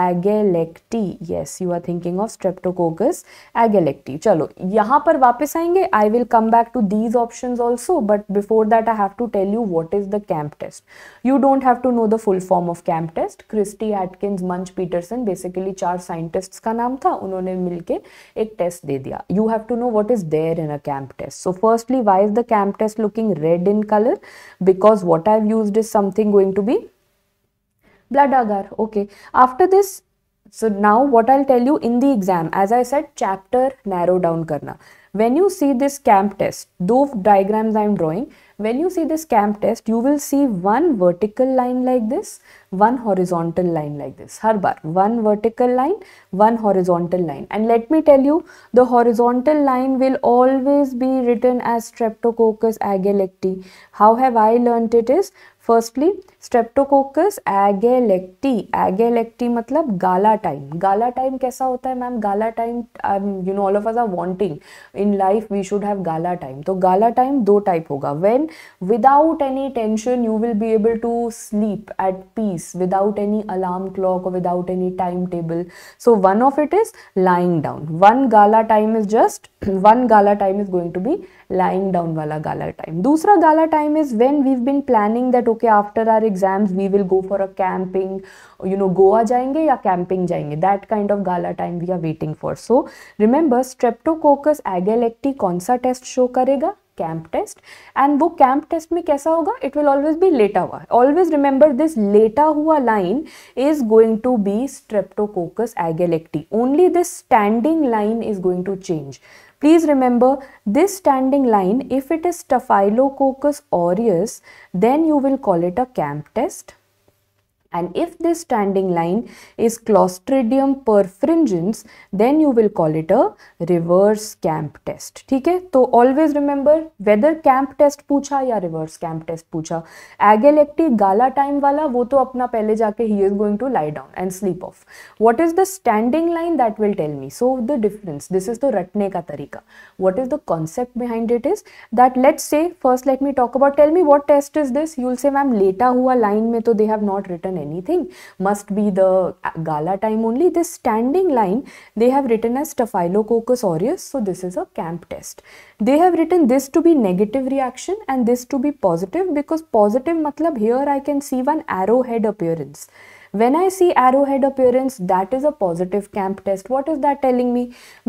agalactiae yes you are thinking of streptococcus agalactiae चलो यहाँ पर वापस आएंगे I will come back to these option also but before that I have to tell you what is the CAMP test you don't have to know the full form of CAMP test Christie Atkins Munch Petersen basically चार scientist का नाम था उन्होंने मिलकर एक टेस्ट दे दिया you have to know what is there in a CAMP test so firstly why is the CAMP test looking red in colour because what I've use is something going to be Bladagar. Okay. After this, so now what I'll tell you in the exam, as I said, chapter narrow down karna. When you see this camp test, those diagrams I'm drawing, when you see this camp test, you will see one vertical line like this, one horizontal line like this. Har bar, one vertical line, one horizontal line. And let me tell you, the horizontal line will always be written as Streptococcus agalacti. How have I learnt it is, firstly, streptococcus agalactiae agalactiae मतलब gala time gala time कैसा होता है ma'am gala time you know all of us are wanting in life we should have gala time तो gala time दो type होगा when without any tension you will be able to sleep at peace without any alarm clock और without any time table so one of it is lying down one gala time is just one gala time is going to be lying down वाला gala time दूसरा gala time is when we been planning that okay after our exams we will go for a camping you know Goa जाएंगे या camping जाएंगे that kind of gala time we are waiting for so remember streptococcus agalactiae कौन सा test show करेगा CAMP test and वो CAMP test में कैसा होगा इट विल ऑलवेज बी लेटा हुआ ऑलवेज रिमेंबर दिस लेटा हुआ line is going to be streptococcus agalactiae only this standing line is going to change Please remember this standing line, if it is Staphylococcus aureus, then you will call it a CAMP test. And if this standing line is Clostridium perfringens, then you will call it a reverse camp test. ठीक है तो always remember whether camp test पूछा या reverse camp test पूछा एगेलेक्टिक गाला time वाला वो तो अपना पहले जाके he is going to lie down and sleep off what is the standing line that will tell me so the difference this is the रटने का तरीका what is the concept behind it is that let's say first let me talk about tell me what test is this you'll say ma'am लेटा हुआ लाइन में तो they have not return anything. Must be the uh, gala time only. This standing line they have written as Staphylococcus aureus. So this is a camp test. They have written this to be negative reaction and this to be positive because positive matlab here I can see one arrowhead appearance. When I see arrowhead appearance that is a positive camp test. What is that telling me?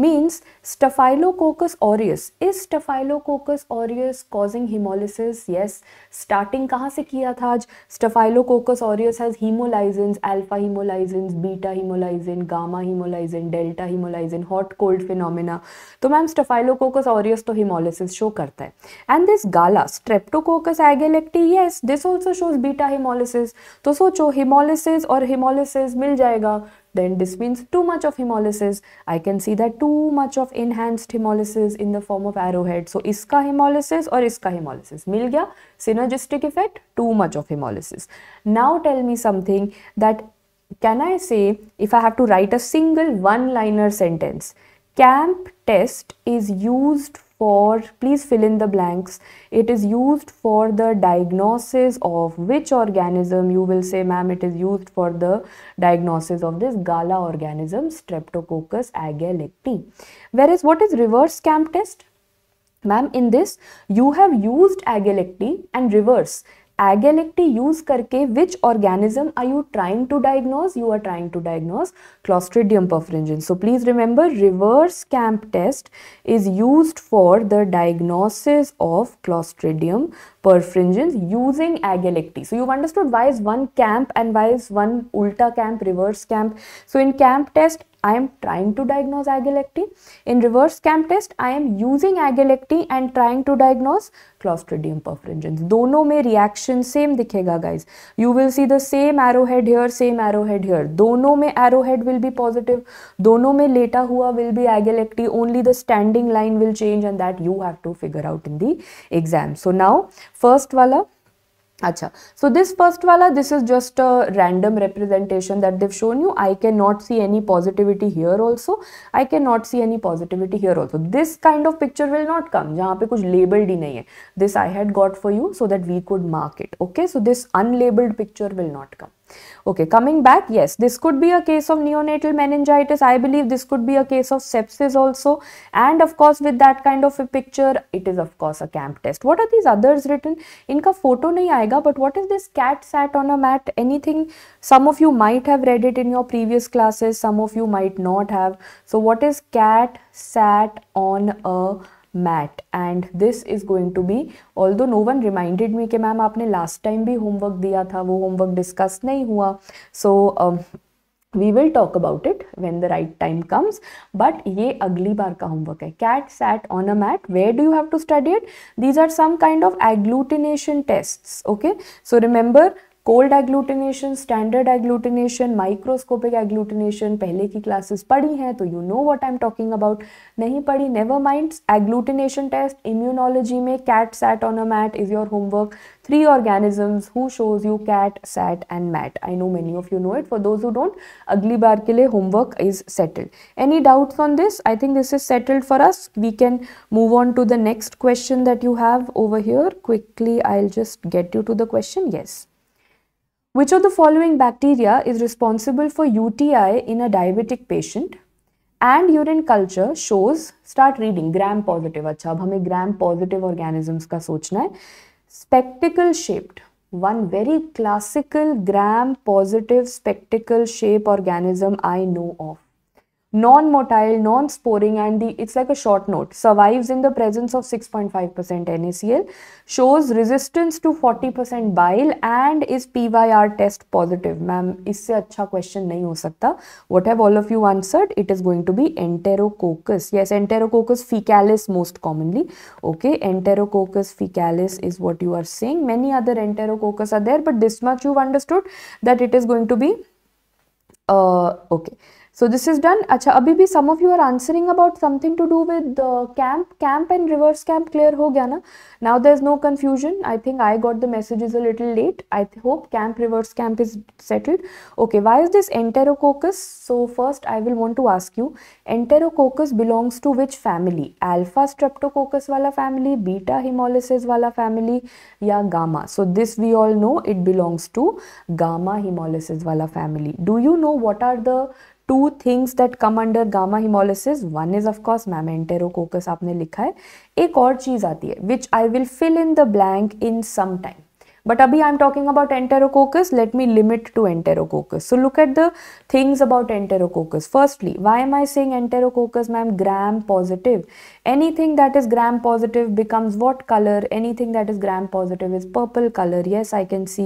Means staphylococcus aureus is staphylococcus aureus causing haemolysis yes starting कहाँ से किया था आज staphylococcus aureus has haemolysins alpha haemolysins beta haemolysin gamma haemolysin delta haemolysin hot cold phenomena तो ma'am staphylococcus aureus तो haemolysis show करता है and this gala streptococcus agalactiae yes this also shows beta haemolysis तो सोचो haemolysis और haemolysis मिल जाएगा then this means too much of hemolysis. I can see that too much of enhanced hemolysis in the form of arrowhead. So iska hemolysis or iska hemolysis. Mil gaya? Synergistic effect, too much of hemolysis. Now tell me something that can I say if I have to write a single one-liner sentence. Camp test is used for please fill in the blanks it is used for the diagnosis of which organism you will say ma'am it is used for the diagnosis of this gala organism streptococcus aegalecti whereas what is reverse camp test ma'am in this you have used agelecti and reverse agalactiae use करके which organism are you trying to diagnose you are trying to diagnose clostridium perfringens so please remember reverse CAMP test is use for the diagnosis of clostridium perfringens using agalacti. So you've understood why is one camp and why is one ulta camp, reverse camp. So in camp test, I am trying to diagnose agalacti. In reverse camp test, I am using agalacti and trying to diagnose Clostridium perfringens. Dono mein reaction same dikhega guys. You will see the same arrowhead here, same arrowhead here. Dono mein arrowhead will be positive. Dono mein leta hua will be agalacti. Only the standing line will change and that you have to figure out in the exam. So now first वाला अच्छा so this first वाला this is just a random representation that दिव shown you I can not see any positivity here also I can not see any positivity here also this kind of picture will not come जहाँ पे कुछ labelled ही नहीं है this I had got for you so that we could mark it okay so this unlabelled picture will not come Okay, coming back, yes, this could be a case of neonatal meningitis. I believe this could be a case of sepsis also. And of course, with that kind of a picture, it is of course a camp test. What are these others written? Inka photo nahi aega, but what is this cat sat on a mat? Anything? Some of you might have read it in your previous classes. Some of you might not have. So what is cat sat on a mat and this is going to be although no one reminded me कि ma'am आपने last time भी homework दिया था वो homework discuss नहीं हुआ so we will talk about it when the right time comes but ये अगली बार का होमवर्क है cat sat on a mat where do you have to study it these are some kind of agglutination test okay so remember cold agglutination standard agglutination microscopic agglutination पहले की classes पढ़ी हैं तो you know what I am talking about नहीं पढ़ी never mind agglutination test immunology में cat sat on a mat is your homework three organisms who shows you cat sat and mat I know many of you know it for those who don't अगली बार के लिए homework is settled any doubts on this I think this is settled for us we can move on to the next question that you have over quickly I i'll just get you to the question yes Which of the following bacteria is responsible for UTI in a diabetic patient? And urine culture shows, start reading, gram positive. अच्छा अब हमें gram positive organisms का सोचना है. Spectacle shaped, one very classical gram positive spectacle shape organism I know of non-motile, non-sporing and the, it's like a short note, survives in the presence of 6.5% NaCl, shows resistance to 40% bile and is PYR test positive. Ma'am, इससे अच्छा question नहीं हो सकता. What have all of you answered? It is going to be Enterococcus. Yes, Enterococcus fecalis most commonly. Okay, Enterococcus fecalis is what you are saying. Many other Enterococcus are there but this much you've understood that it is going to be, uh, okay. So this is done. Acha, abhi bhi some of you are answering about something to do with uh, camp. Camp and reverse camp clear ho gaya na. Now there's no confusion. I think I got the messages a little late. I hope camp reverse camp is settled. Okay, why is this Enterococcus? So first I will want to ask you, Enterococcus belongs to which family? Alpha Streptococcus wala family, Beta hemolysis wala family ya Gamma. So this we all know it belongs to Gamma hemolysis wala family. Do you know what are the two things that come under gamma haemolysis one is of course ma'am मैमेंटेरो आपने लिखा है एक और चीज आती है which I will fill in the blank in some time but अभी I am talking about Enterococcus let me limit to Enterococcus so look at the things about Enterococcus firstly why am I seeing Enterococcus ma'am gram positive anything that is gram positive becomes what color anything that is gram positive is purple color yes i can see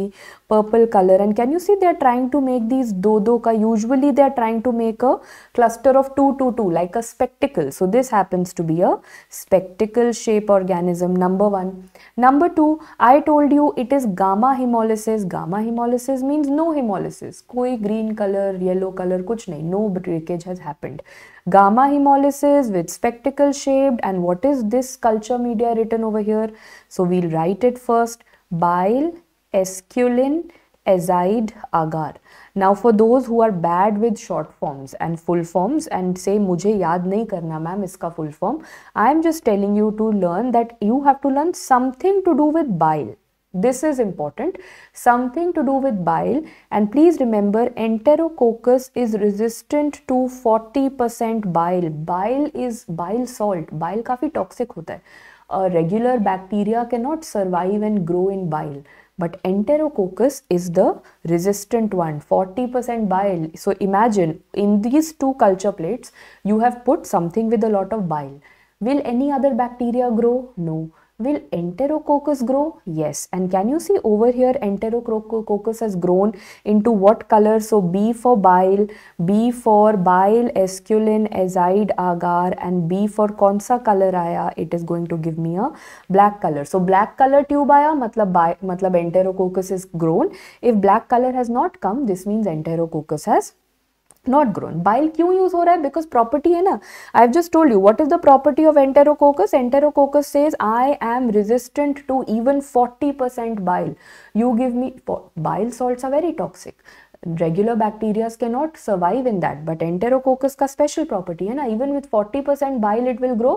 purple color and can you see they're trying to make these dodo ka usually they're trying to make a cluster of two two two like a spectacle so this happens to be a spectacle shape organism number one number two i told you it is gamma hemolysis gamma hemolysis means no hemolysis koi green color yellow color kuch nahi no breakage has happened gamma hemolysis with spectacle shape and what is this culture media written over here? So we'll write it first. Bile, esculin, azide, agar. Now for those who are bad with short forms and full forms and say मुझे याद नहीं करना ma'am इसका full form, I am just telling you to learn that you have to learn something to do with bile. This is important. Something to do with bile and please remember enterococcus is resistant to 40% bile. Bile is bile salt. Bile काफी toxic होता a regular bacteria cannot survive and grow in bile. But enterococcus is the resistant one, 40% bile. So imagine in these two culture plates, you have put something with a lot of bile. Will any other bacteria grow? No Will Enterococcus grow? Yes. And can you see over here Enterococcus has grown into what color? So B for bile, B for bile, esculin, azide, agar and B for consa color aaya? It is going to give me a black color. So black color tube aaya matlab, matlab Enterococcus is grown. If black color has not come, this means Enterococcus has not grown bile क्यों use हो रहा है because property है ना I have just told you what is the property of Enterococcus Enterococcus says I am resistant to even forty percent bile you give me bile salts are very toxic regular bacterias can not survive in that but Enterococcus का special property है ना even with forty percent bile it will grow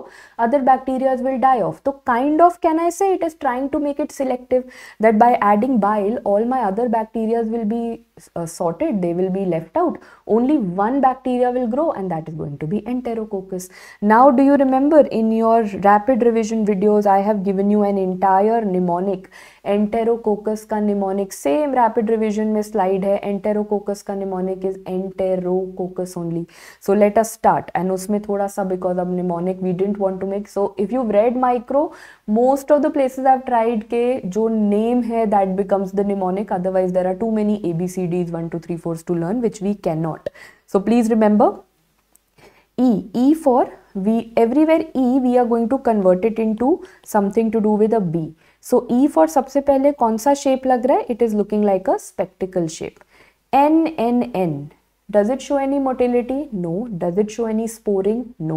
other bacterias will die off तो kind of can I say it is trying to make it selective that by adding bile all my other bacterias will be uh, sorted, they will be left out. Only one bacteria will grow and that is going to be Enterococcus. Now do you remember in your rapid revision videos, I have given you an entire mnemonic. Enterococcus ka mnemonic, same rapid revision mein slide hai. Enterococcus ka mnemonic is Enterococcus only. So let us start and usme thoda sa because of mnemonic we didn't want to make. So if you've read micro, most of the places I've tried ke jo name hai that becomes the mnemonic. Otherwise there are too many ABC ABCDs, 1, 2, 3, 4s to learn, which we cannot. So please remember E, E for we everywhere E we are going to convert it into something to do with a B. So E for सबसे पहले कौन सा shape लग रहा है It is looking like a spectacle shape. N, N, N. Does it show any motility? No. Does it show any sporing? No.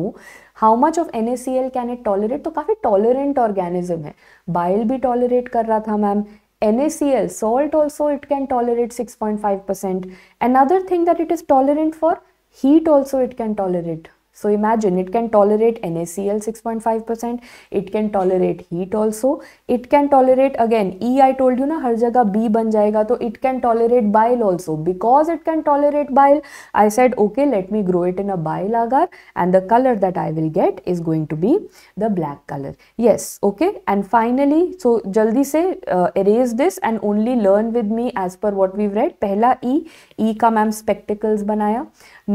How much of NaCl can it tolerate? तो काफ़ी tolerant organism है. Bile भी tolerate कर रहा था ma'am. NaCl, salt also it can tolerate 6.5%. Another thing that it is tolerant for, heat also it can tolerate. So imagine it can tolerate NaCl 6.5%, it can tolerate heat also, it can tolerate again E I told you na har jagah B ban jayega so it can tolerate bile also. Because it can tolerate bile, I said okay let me grow it in a bile agar and the color that I will get is going to be the black color. Yes okay and finally so jaldi se uh, erase this and only learn with me as per what we've read. Pehla E, E का ma'am spectacles बनाया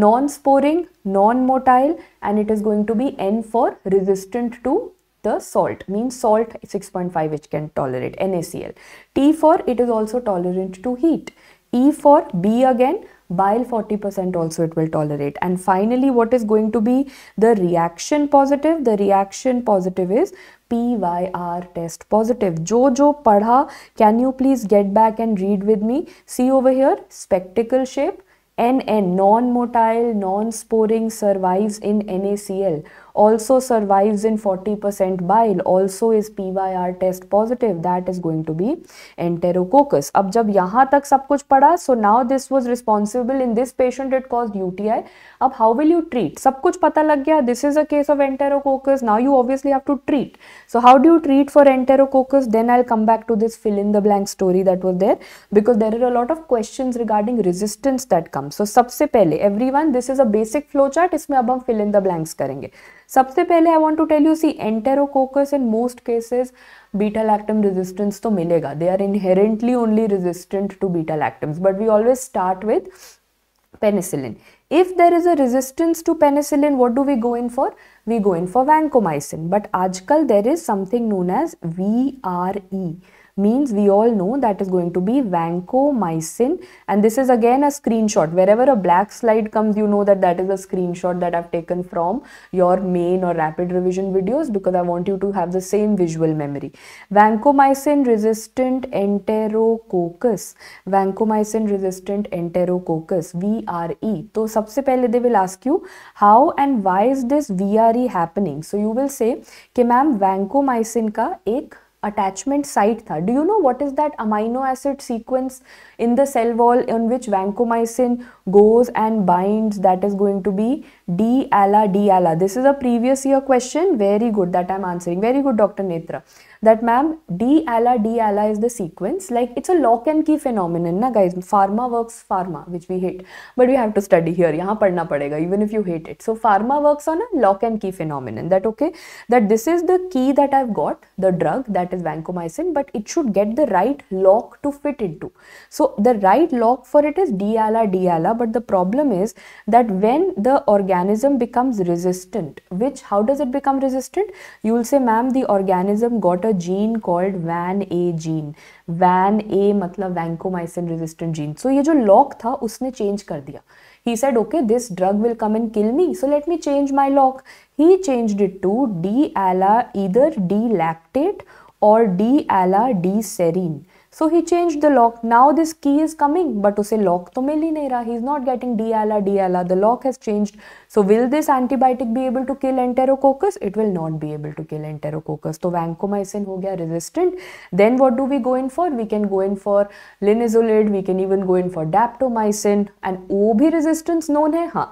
Non-sporing non-motile and it is going to be N for resistant to the salt means salt 6.5 which can tolerate NaCl. T for it is also tolerant to heat. E for B again bile 40% also it will tolerate and finally what is going to be the reaction positive the reaction positive is PYR test positive jo jo padha can you please get back and read with me see over here spectacle shape NN, non-motile, non-sporing survives in NaCl, also survives in 40% bile, also is PYR test positive, that is going to be enterococcus. अब जब यहाँ तक सब कुछ पढ़ा, so now this was responsible in this patient it caused UTI. अब how will you treat सब कुछ पता लग गया this is a case of Enterococcus now you obviously have to treat so how do you treat for Enterococcus then I come back to this fill in the blank story that was there because there are a lot of question regarding resistance that come so सबसे पहले every one this is a basic flow chart इसमें अब हम fill in the blanks करेंगे सबसे पहले I want to tell you see Enterococcus in most cases beta lactam resistance तो मिलेगा they are inherently only resistant to beta lactams but we always start with penicillin if there is a resistance to penicillin, what do we go in for? We go in for vancomycin. But Ajkal there is something known as VRE means we all know that is going to be vancomycin and this is again a screenshot wherever a black slide comes you know that that is a screenshot that I've taken from your main or rapid revision videos because I want you to have the same visual memory. Vancomycin resistant enterococcus vancomycin resistant enterococcus VRE so सबसे पहले they will ask you how and why is this VRE happening so you will say कि "Ma'am, vancomycin ka ek." attachment site tha. Do you know what is that amino acid sequence in the cell wall in which vancomycin goes and binds that is going to be D ala D ala. This is a previous year question. Very good that I'm answering. Very good Dr. Netra. That ma'am D ala D ala is the sequence. Like it's a lock and key phenomenon na guys. Pharma works pharma which we hate. But we have to study here. Yahan padna padega even if you hate it. So pharma works on a lock and key phenomenon. That okay? That this is the key that I've got. The drug that is vancomycin. But it should get the right lock to fit into. So the right lock for it is D ala D ala but the problem is that when the organism becomes resistant which how does it become resistant you will say ma'am the organism got a gene called van a gene van a मतलब vancomycin resistant gene. So, ये जो lock था उसने change कर he said okay this drug will come and kill me so let me change my lock he changed it to d ala either d lactate or d ala d serine so he change the lock now this key is coming but उसे lock तो मिल ही नहीं रहा he is not getting D ala D ala the lock has changed so will this antibiotic be able to kill Enterococcus it will not be able to kill Enterococcus तो vancomycin हो गया resistant then what do we go in for we can go in for linezolid we can even go in for daptomycin and वो भी resistance known है हाँ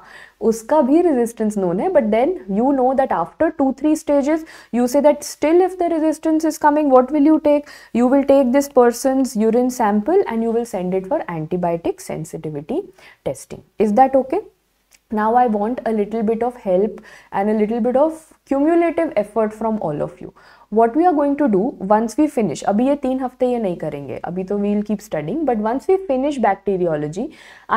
उसका भी resistance known है but then you know that after two three stages you say that still if the resistance is coming what will you take you will take this person urine sample and you will send it for antibiotic sensitivity testing is that okay now I want a little bit of help and a little bit of cumulative effort from all of you what we are going to do once we finish अभी ये तीन हफ्ते ये नहीं करेंगे अभी तो we'll keep studying but once we finish bacteriology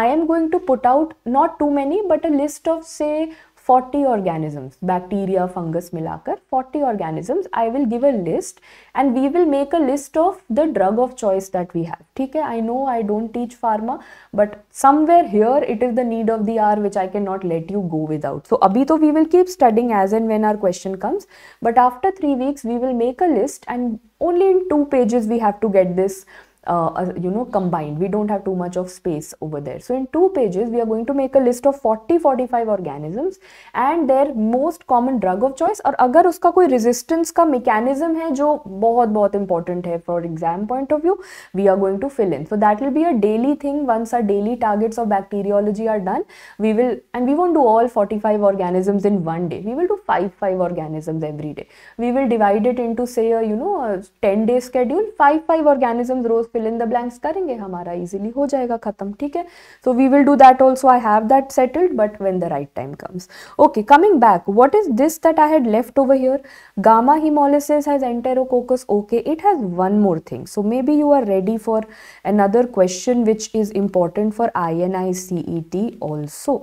I am going to put out not too many but a list of say 40 organisms bacteria fungus milakar 40 organisms i will give a list and we will make a list of the drug of choice that we have theek hai i know i don't teach pharma but somewhere here it is the need of the hour which i cannot let you go without so abhi to we will keep studying as and when our question comes but after 3 weeks we will make a list and only in two pages we have to get this Uh, uh, you know combined we don't have too much of space over there so in two pages we are going to make a list of 40 45 organisms and their most common drug of choice और agar उसका कोई resistance mechanism है जो बहुत important for exam point of view we are going to fill in so that will be a daily thing once our daily targets of bacteriology are done we will and we won't do all 45 organisms in one day we will do 5 5 organisms every day we will divide it into say a you know a 10 day schedule 5 5 organisms रोज fill in the blanks करेंगे हमारा easily हो जाएगा खत्म ठीक है so we will do that also I have that settled but when the right time comes okay coming back what is this that I had left over here gamma haemolysis has Enterococcus okay it has one more thing so maybe you are ready for another question which is important for I N I C E T also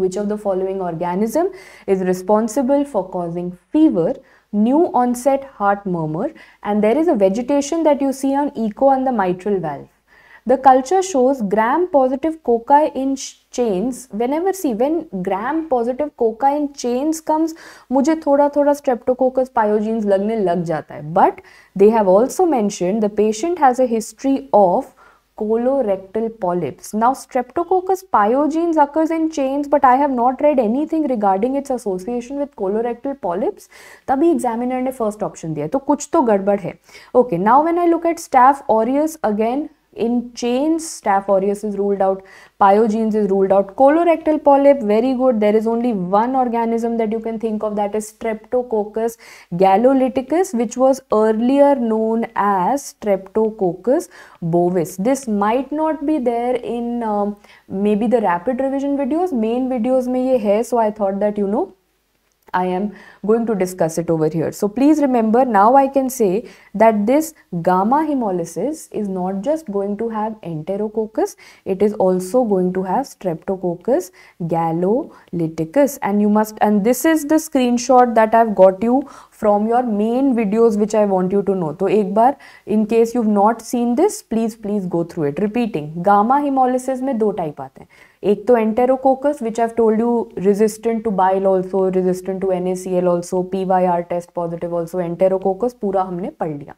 which of the following organism is responsible for causing fever new onset heart murmur and there is a vegetation that you see on echo and the mitral valve. The culture shows gram-positive cocci in chains. Whenever see when gram-positive cocci in chains comes, मुझे थोड़ा थोड़ा streptococcus pyogenes लगने लग जाता है. But they have also mentioned the patient has a history of colorectal polyps. Now, Streptococcus pyogenes occurs in chains, but I have not read anything regarding its association with colorectal polyps. तभी examiner ने first option दिया तो कुछ तो गड़बड़ है Okay, now when I look at staph aureus again, in chains staph aureus is ruled out pyogenes is ruled out colorectal polyp very good there is only one organism that you can think of that is streptococcus gallolyticus which was earlier known as streptococcus bovis this might not be there in um, maybe the rapid revision videos main videos may ye hai so i thought that you know I am going to discuss it over here. So please remember now I can say that this gamma hemolysis is not just going to have enterococcus, it is also going to have streptococcus gallolyticus and you must and this is the screenshot that I've got you from your main videos which I want you to know. So एक in case you've not seen this please please go through it. Repeating gamma hemolysis में do type एक तो Enterococcus which have told you resistant to bile also resistant to N A C L also P Y R test positive also Enterococcus पूरा हमने पढ़ लिया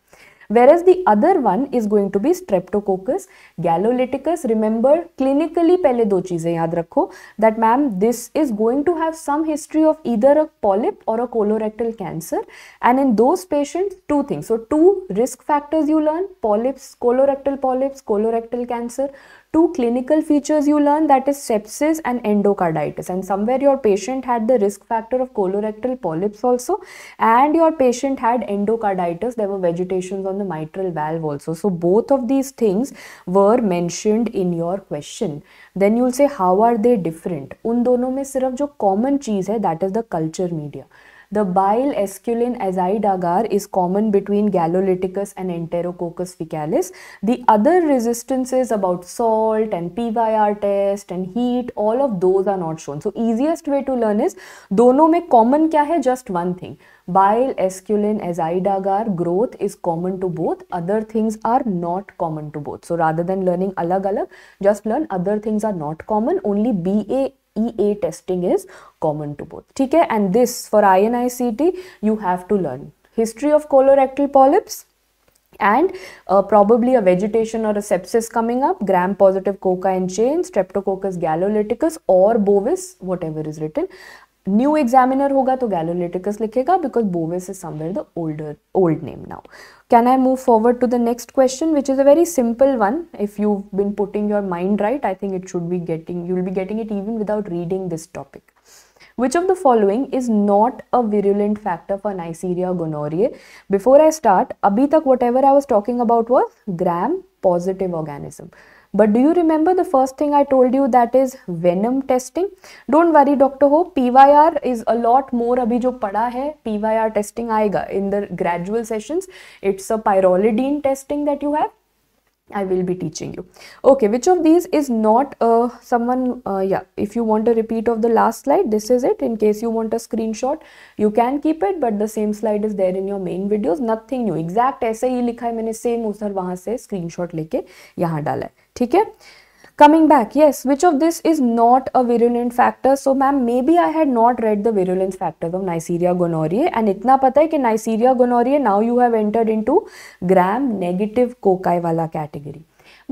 whereas the other one is going to be Streptococcus gallolyticus remember clinically पहले दो चीजें याद रखो that ma'am this is going to have some history of either a polyp और a colorectal cancer and in two patient to things so two risk factors you learn polyps colorectal polyps colorectal cancer Two clinical features you learn that is sepsis and endocarditis and somewhere your patient had the risk factor of colorectal polyps also and your patient had endocarditis. There were vegetations on the mitral valve also. So both of these things were mentioned in your question. Then you'll say how are they different? Un dono में sirf jo common चीज़ hai that is the culture media. The bile esculin azide agar is common between Galloliticus and Enterococcus faecalis. The other resistances about salt and PYR test and heat, all of those are not shown. So easiest way to learn is, dono mein common kya hai? Just one thing. Bile esculin azide agar growth is common to both. Other things are not common to both. So rather than learning alag alag, just learn other things are not common. Only BA EA testing is common to both. Okay? And this for INICT, you have to learn. History of colorectal polyps and uh, probably a vegetation or a sepsis coming up, gram-positive cocci in chain, streptococcus gallolyticus or bovis, whatever is written. New examiner होगा तो gallolyticus लिखेगा because bovis is somewhere the older old name now can I move forward to the next question which is a very simple one if you been putting your mind right I think it should be getting you will be getting it even without reading this topic which of the following is not a a factor for Neisseria gonorrhoeae before I start अभी तक whatever I was talking about was gram positive organism But do you remember the first thing I told you that is venom testing? Don't worry Dr. Ho, PYR is a lot more abhi jo pada hai, PYR testing aega in the gradual sessions. It's a pyrolidine testing that you have I will be teaching you. Okay, which of these is not uh, someone, uh, yeah, if you want a repeat of the last slide, this is it. In case you want a screenshot, you can keep it, but the same slide is there in your main videos. Nothing new. Exact ऐसे ही लिखा है मैंने same उधर वहाँ से screenshot लेके यहाँ डाला है. ठीक है? Coming back, yes, which of this is not a virulent factor? So ma'am, maybe I had not read the virulence factors of Neisseria gonorrhoeae and itna pata hai ki Neisseria gonorrhoeae now you have entered into gram negative cocci wala category.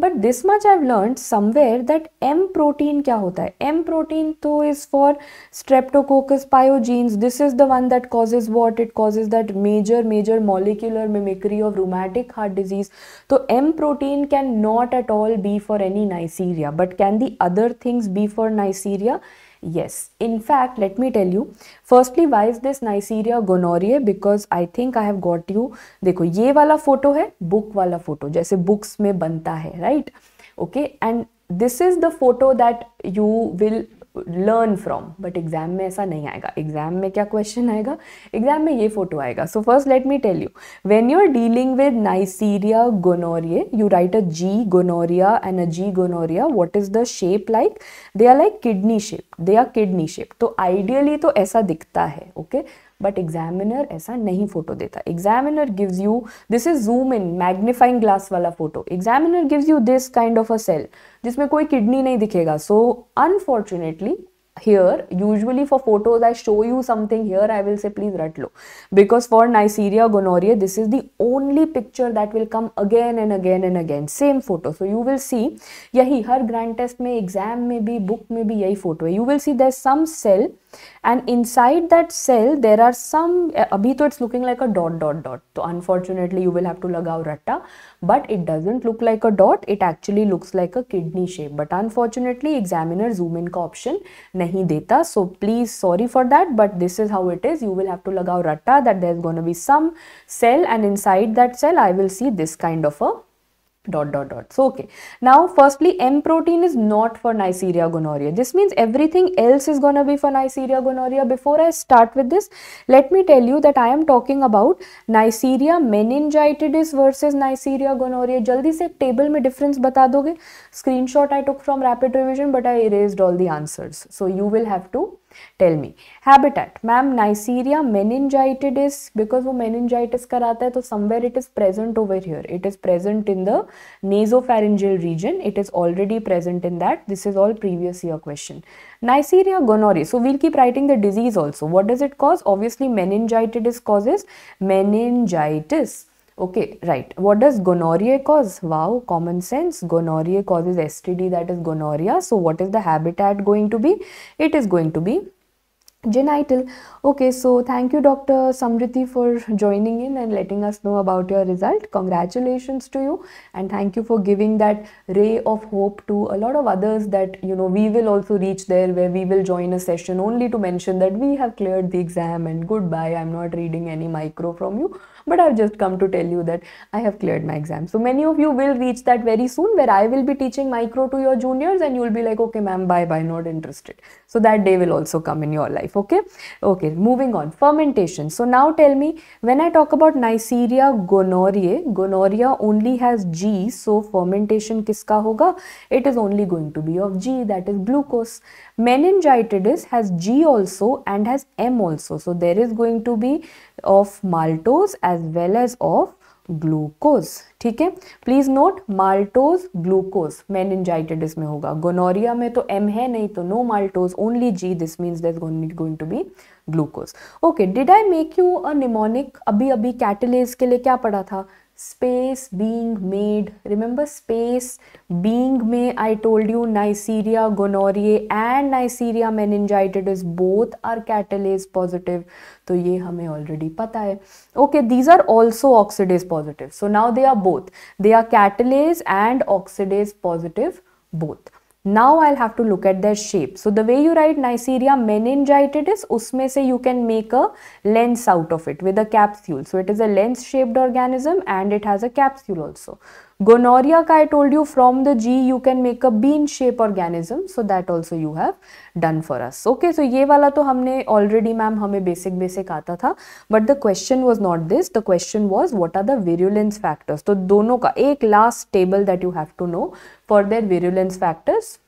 But this much I've learn somewhere that M protein क्या होता है M protein तो is for Streptococcus pyogenes this is the one that causes what it causes that major major molecular mimicry of rheumatic heart disease तो M protein can not at all be for any Neisseria but can the other things be for Neisseria Yes, in fact, let me tell you. Firstly, why is this Neisseria gonorrhea? Because I think I have got you. देखो ये वाला photo है book वाला photo जैसे books में बनता है right okay and this is the photo that you will learn from but exam में ऐसा नहीं आएगा एग्जाम में क्या क्वेश्चन आएगा एग्जाम में ये फोटो आएगा so first let me tell you when you are dealing with Neisseria gonorrhoeae you write a G gonorrhoea and a G gonorrhoea what is the shape like they are like kidney shape they are kidney shape तो ideally तो ऐसा दिखता है okay okay? But examiner ऐसा नहीं photo देता examiner gives you this is zoom in magnifying glass वाला photo examiner gives you this kind of a cell जिसमें कोई किडनी नहीं दिखेगा so unfortunately here usually for photos I show you something here I will say please रट लो because for Neisseria gonorrhoea this is the only picture that will come again and again and again same photo so you will see यही हर grand test में exam में भी book में भी यही photo है you will see that some cell and inside that cell there are some abhi eh, to it's looking like a dot dot dot so unfortunately you will have to lagao ratta but it doesn't look like a dot it actually looks like a kidney shape but unfortunately examiner zoom in ka option nahi deta so please sorry for that but this is how it is you will have to lagao ratta that there's going to be some cell and inside that cell i will see this kind of a dot dot dot so okay now firstly m protein is not for neisseria gonorrhea this means everything else is gonna be for neisseria gonorrhea before i start with this let me tell you that i am talking about neisseria meningitis versus neisseria gonorrhea jaldi se table mein difference bata doge screenshot i took from rapid revision but i erased all the answers so you will have to tell me habitat ma'am Neisseria meningitidis is because वो meningitis कराता है तो somewhere it is present over here it is present in the nasopharyngeal region it is already present in that this is all previous year question Neisseria gonorrhoeae so we'll keep writing the disease also also does it cause obviously meningitidis is causes meningitis Okay, right. What does gonorrhea cause? Wow, common sense. Gonorrhea causes STD, that is gonorrhea. So, what is the habitat going to be? It is going to be genital. Okay, so thank you, Dr. Samriti, for joining in and letting us know about your result. Congratulations to you, and thank you for giving that ray of hope to a lot of others that you know we will also reach there where we will join a session only to mention that we have cleared the exam and goodbye. I'm not reading any micro from you but I've just come to tell you that I have cleared my exam. So many of you will reach that very soon where I will be teaching micro to your juniors and you'll be like, okay, ma'am, bye bye, not interested. So that day will also come in your life. Okay. Okay. Moving on. Fermentation. So now tell me when I talk about Neisseria gonorrhoea, gonorrhea only has G. So fermentation kiska hoga? It is only going to be of G that is glucose. meningitis has G also and has M also. So there is going to be of maltose as well as of glucose ठीक है please note maltose glucose meningitidis में होगा gonorrhoea में तो M है नहीं तो no maltose only G this means that going to be glucose okay did I make you a mnemonic अभी अभी कैटलेज के लिए क्या पढ़ा था space being made remember space being में i told you neisseria gonorrhea and neisseria meningitis both are catalase positive तो ये हमें already पता है okay these are also oxidase positive so now they are both they are catalase and oxidase positive both Now I'll have to look at their shape. So the way you write Neisseria meningitis, usme se you can make a lens out of it with a capsule. So it is a lens shaped organism and it has a capsule also. Gonorrhea, I told you from the G you can make a bean shape organism. So that also you have done for us. Okay, so ये वाला तो हमने already ma'am, हमें basic basic आता था. But the question was not this. The question was what are the virulence factors. So दोनों का एक last table that you have to know for their virulence factors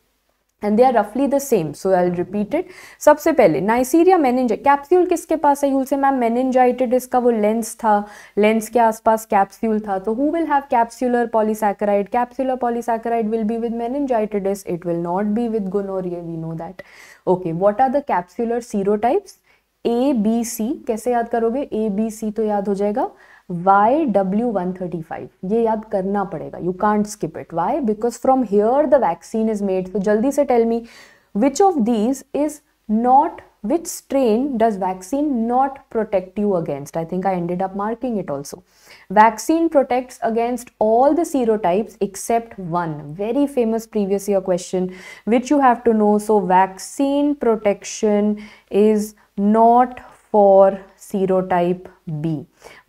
and they are रफली the same so I repeat it सबसे पहले Neisseria मैनेंज capsule किसके पास है you'll say ma'am मैनेंजाइटेड इसका वो लेंस था लेंस के आसपास कैप्स्यूल था तो who will have capsular polysaccharide capsular polysaccharide will be with meningitidis it will not be with gonorrhoea we know that okay what are the capsular serotypes A B C कैसे याद करोगे ए B सी तो याद हो जाएगा why W135 ये याद करना पड़ेगा can't skip it. Why? Because from here the vaccine is made. So, जल्दी से tell me which of these is not which strain does vaccine not protect you against i think i ended up marking it also vaccine protects against all the serotypes except one very famous previous year question which you have to know so vaccine protection is not for serotype B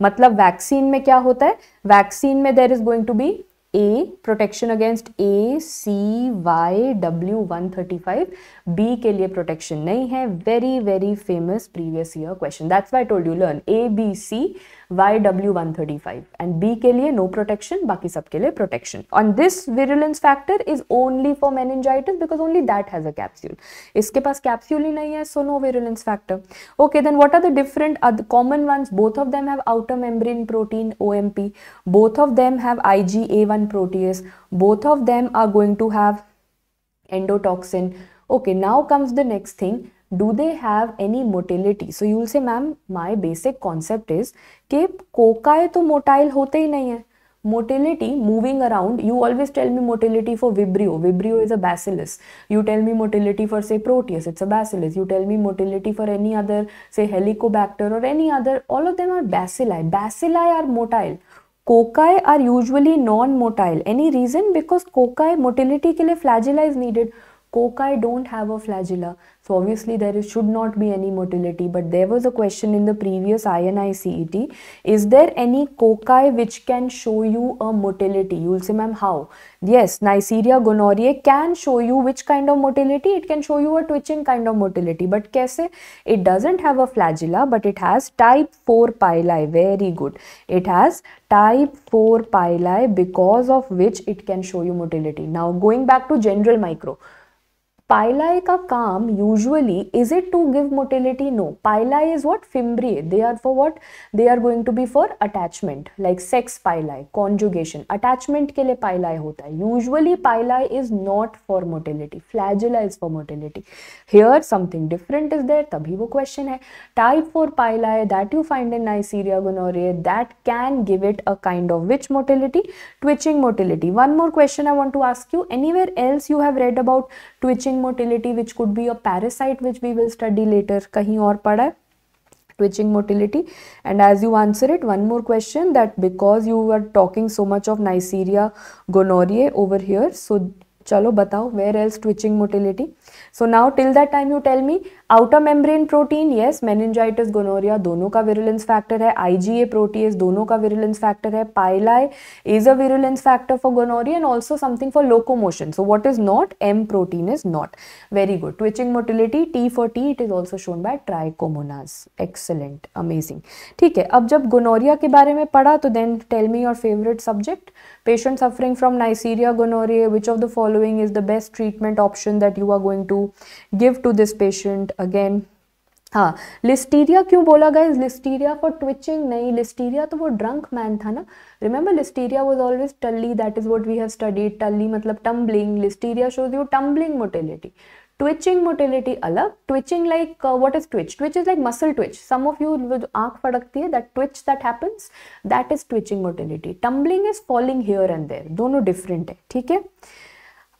मतलब vaccine में क्या होता है vaccine में there is going to be a protection against A C Y W one thirty five B के लिए protection नहीं है very very famous previous year question that's why told you learn A B C Y W one thirty five and B के लिए no protection बाकी सबके लिए protection on this virulence factor is only for meningitis because only that has a capsule इसके पास capsule ही नहीं है so no virulence factor okay then what are the different common ones both of them have outer membrane protein O M P both of them have I G A one protease both of them are going to have endotoxin okay now comes the next thing do they have any motility so you will say ma'am my basic concept is कि कोकाए तो motile होते ही नहीं है motility moving around you always tell me motility for vibrio vibrio is a bacillus you tell me motility for say proteus it's a bacillus you tell me motility for any other say helicobacter or any other all of them are bacilli bacilli are motile cocci are usually non motile any reason because cocci motility के लिए flagella is needed cocci don't have a flagella So obviously there should not be any motility but there was a question in the previous INI CET. Is there any cocci which can show you a motility? You will say ma'am how? Yes, Neisseria gonorrhoeae can show you which kind of motility? It can show you a twitching kind of motility but kaise? It doesn't have a flagella but it has type 4 pili. Very good. It has type 4 pili because of which it can show you motility. Now going back to general micro Pili ka kaam usually, is it to give motility? No. Pili is what? Fimbriae. They are for what? They are going to be for attachment. Like sex pili, conjugation. Attachment ke liye pili hota hai. Usually pili is not for motility. Flagella is for motility. Here something different is there. Tabhi wo question hai. Type 4 pili that you find in Neisseria gonorrhoeae that can give it a kind of which motility? Twitching motility. One more question I want to ask you. Anywhere else you have read about twitching twitching motility which could be a parasite which we will study later कहीं और पढ़ा है twitching motility and as you answer it one more question that because you are talking so much of Neisseria gonorrhoeae over here so चलो बताओ where else twitching motility so now till that time you tell me outer membrane protein yes meningitis gonorrhoea दोनों का virulence factor है IgA proteases दोनों का virulence factor है pili is a virulence factor for gonorrhoea and also something for locomotion so what is not M protein is not very good twitching motility T for T it is also shown by Trichomonas excellent amazing ठीक है अब जब gonorrhoea के बारे में पढ़ा तो then tell me your favourite subject patient suffering from Neisseria gonorrhoea which of the following is the best treatment option that you are going to give to this patient again हाँ Listeria क्यों बोला गया Listeria for twitching नहीं Listeria तो वो drunk man था ना remember Listeria was always टल्ली that is what we have studied टल्ली मतलब tumbling Listeria shows you tumbling motility twitching motility अलग twitching like what is twitch twitch is like muscle twitch some of you जो आंख फड़कती है that twitch that happens that is twitching motility tumbling is falling here and there दोनों different है ठीक है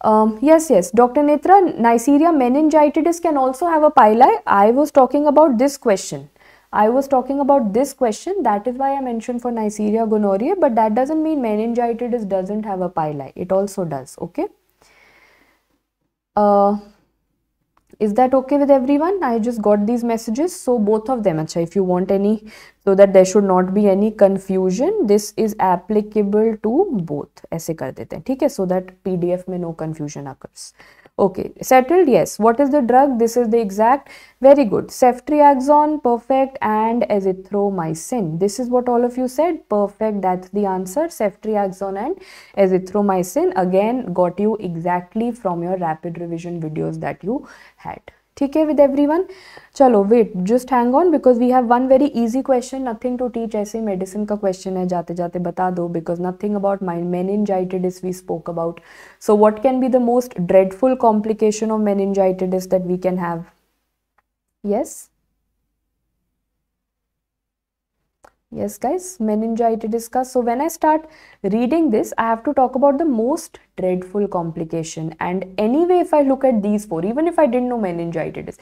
Um, yes, yes, Dr. Netra, Neisseria meningitis can also have a pili. I was talking about this question. I was talking about this question, that is why I mentioned for Neisseria gonorrhea, but that doesn't mean meningitis doesn't have a pili. It also does, okay? Uh, is that okay with everyone i just got these messages so both of them acha if you want any so that there should not be any confusion this is applicable to both aise kar dete hain theek hai so that pdf mein no confusion occurs Okay, settled? Yes. What is the drug? This is the exact. Very good. Ceftriaxone, perfect, and azithromycin. This is what all of you said. Perfect. That's the answer. Ceftriaxone and azithromycin. Again, got you exactly from your rapid revision videos that you had. ठीक है with every one चलो wait just hang on because we have one very easy question nothing to teach ऐसे ही medicine का question है जाते जाते बता दो because nothing about mind is we spoke about so what can be the most dreadful complication of is that we can have yes yes guys meningitis cuss so when i start reading this i have to talk about the most dreadful complication and anyway if i look at these four even if i didn't know meningitis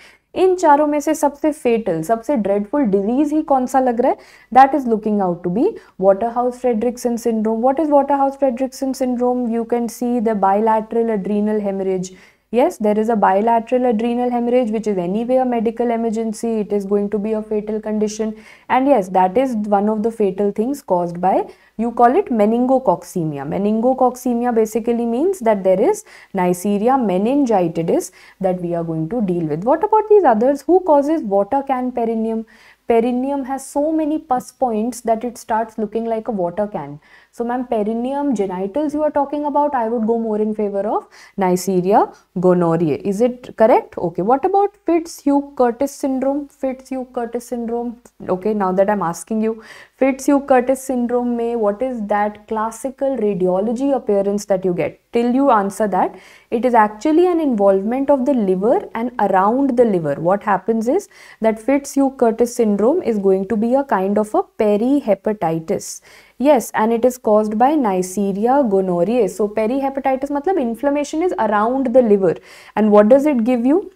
in charo mein se sabse fatal sabse dreadful disease hi kaun sa lag raha that is looking out to be waterhouse fredrickson syndrome what is waterhouse fredrickson syndrome you can see the bilateral adrenal hemorrhage Yes, there is a bilateral adrenal hemorrhage, which is anyway a medical emergency. It is going to be a fatal condition. And yes, that is one of the fatal things caused by, you call it meningococcemia. Meningococcemia basically means that there is Neisseria meningitidis that we are going to deal with. What about these others? Who causes water can perineum? Perineum has so many pus points that it starts looking like a water can. So, ma'am, perineum genitals you are talking about, I would go more in favor of Neisseria gonorrhea. Is it correct? Okay. What about Fitzhugh-Curtis syndrome? Fitzhugh-Curtis syndrome. Okay. Now that I'm asking you, Fitzhugh-Curtis syndrome may, what is that classical radiology appearance that you get? Till you answer that, it is actually an involvement of the liver and around the liver. What happens is that Fitzhugh-Curtis syndrome is going to be a kind of a perihepatitis Yes, and it is caused by Neisseria gonorrhoeae. So perihepatitis matlab inflammation is around the liver. And what does it give you?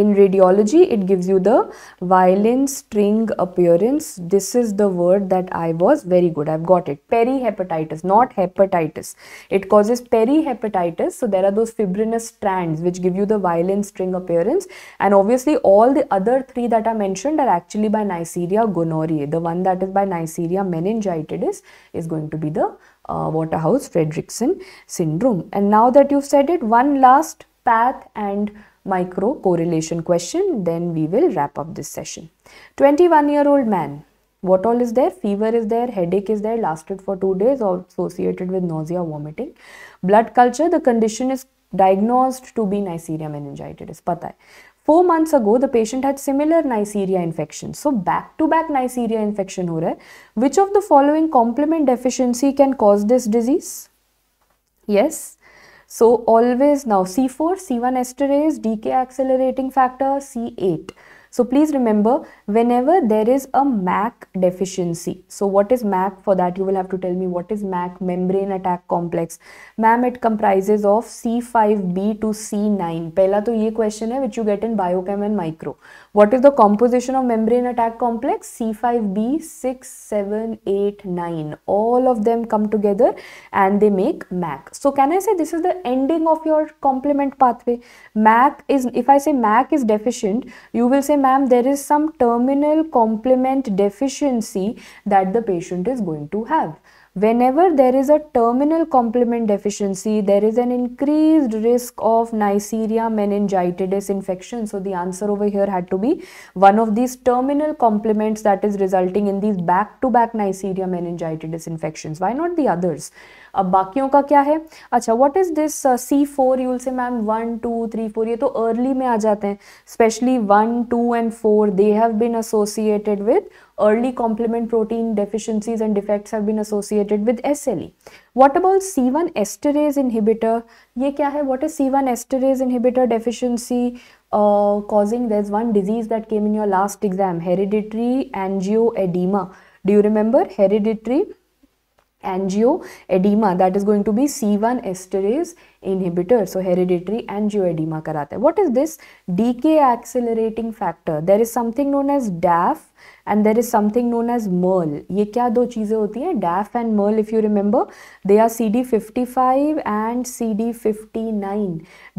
In radiology, it gives you the violin string appearance. This is the word that I was very good. I've got it. Perihepatitis, not hepatitis. It causes perihepatitis. So there are those fibrinous strands which give you the violin string appearance. And obviously all the other three that are mentioned are actually by Neisseria gonorrhoeae. The one that is by Neisseria meningitidis is going to be the uh, waterhouse frederickson syndrome. And now that you've said it, one last path and micro correlation question, then we will wrap up this session. 21 year old man. What all is there? Fever is there, headache is there, lasted for two days, or associated with nausea, vomiting. Blood culture, the condition is diagnosed to be Neisseria meningitis. Pata Four months ago, the patient had similar Neisseria infection. So, back to back Neisseria infection. Ho hai. Which of the following complement deficiency can cause this disease? Yes, so always now C4, C1 esterase, decay accelerating factor, C8. So please remember whenever there is a MAC deficiency. So what is MAC? For that you will have to tell me what is MAC membrane attack complex. Ma'am it comprises of C5B to C9. Pehla to ye question hai which you get in biochem and micro. What is the composition of membrane attack complex? C5B, 6, 7, 8, 9. All of them come together and they make MAC. So can I say this is the ending of your complement pathway? MAC is, if I say MAC is deficient, you will say ma'am there is some terminal complement deficiency that the patient is going to have whenever there is a terminal complement deficiency, there is an increased risk of Neisseria meningitidis infection. So the answer over here had to be one of these terminal complements that is resulting in these back-to-back Neisseria meningitidis infections. Why not the others? अब बाकियों का क्या है अच्छा what is this C four you'll say ma'am one two three four ये तो early में आ जाते हैं especially one two and four they have been associated with early complement protein deficiencies and defects have been associated with SLE. What about C1 esterase inhibitor? ये kya hai? What is C1 esterase inhibitor deficiency uh, causing? There's one disease that came in your last exam, hereditary angioedema. Do you remember hereditary angioedema? That is going to be C1 esterase inhibitor so hereditary angioedema karata hai what is this decay accelerating factor there is something known as daf and there is something known as merl ye kya do cheeze hoti hain daf and merl if you remember they are cd55 and cd59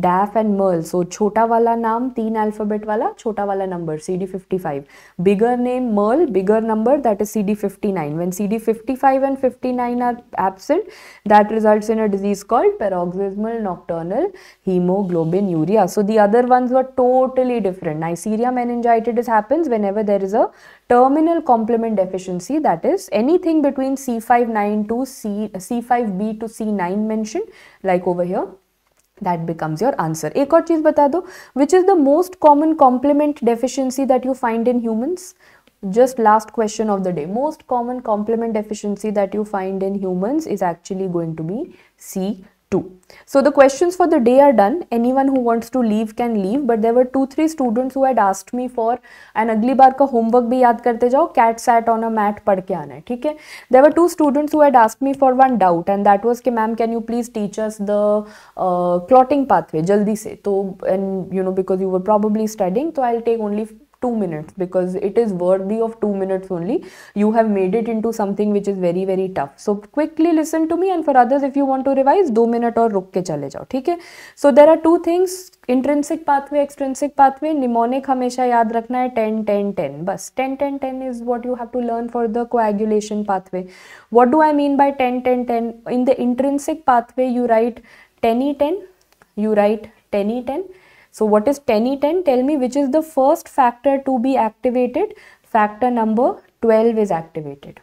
daf and merl so chota wala naam teen alphabet wala chota wala number cd55 bigger name merl bigger number that is cd59 when cd55 and 59 are absent that results in a disease called paroxysmal normal nocturnal hemoglobinuria. So the other ones were totally different. Neisseria meningitis happens whenever there is a terminal complement deficiency that is anything between C592 C, to c c 5 b to C9 mentioned like over here that becomes your answer. एक और चीज बता दो which is the most common complement deficiency that you find in humans? just last question of the day most common complement deficiency that you find in humans is actually going to be c so the questions for the day are done. Anyone who wants to leave can leave. But there were 2-3 students who had asked me for an ugly barka homework bhi yaad karte jao. Cat sat on a mat padh ke aana hai. Theke? There were 2 students who had asked me for one doubt. And that was ki ma'am can you please teach us the uh, clotting pathway jaldi se. To, and you know because you were probably studying. So I'll take only two minutes because it is worthy of two minutes only you have made it into something which is very very tough so quickly listen to me and for others if you want to revise two minute or ruk ke chale jau, so there are two things intrinsic pathway extrinsic pathway mnemonic hamesha yaad rakhna hai 10 10 10 bas 10 10 10 is what you have to learn for the coagulation pathway what do i mean by 10 10 10 in the intrinsic pathway you write 10 10 you write 10 10 so what is 10E10? Tell me which is the first factor to be activated. Factor number 12 is activated.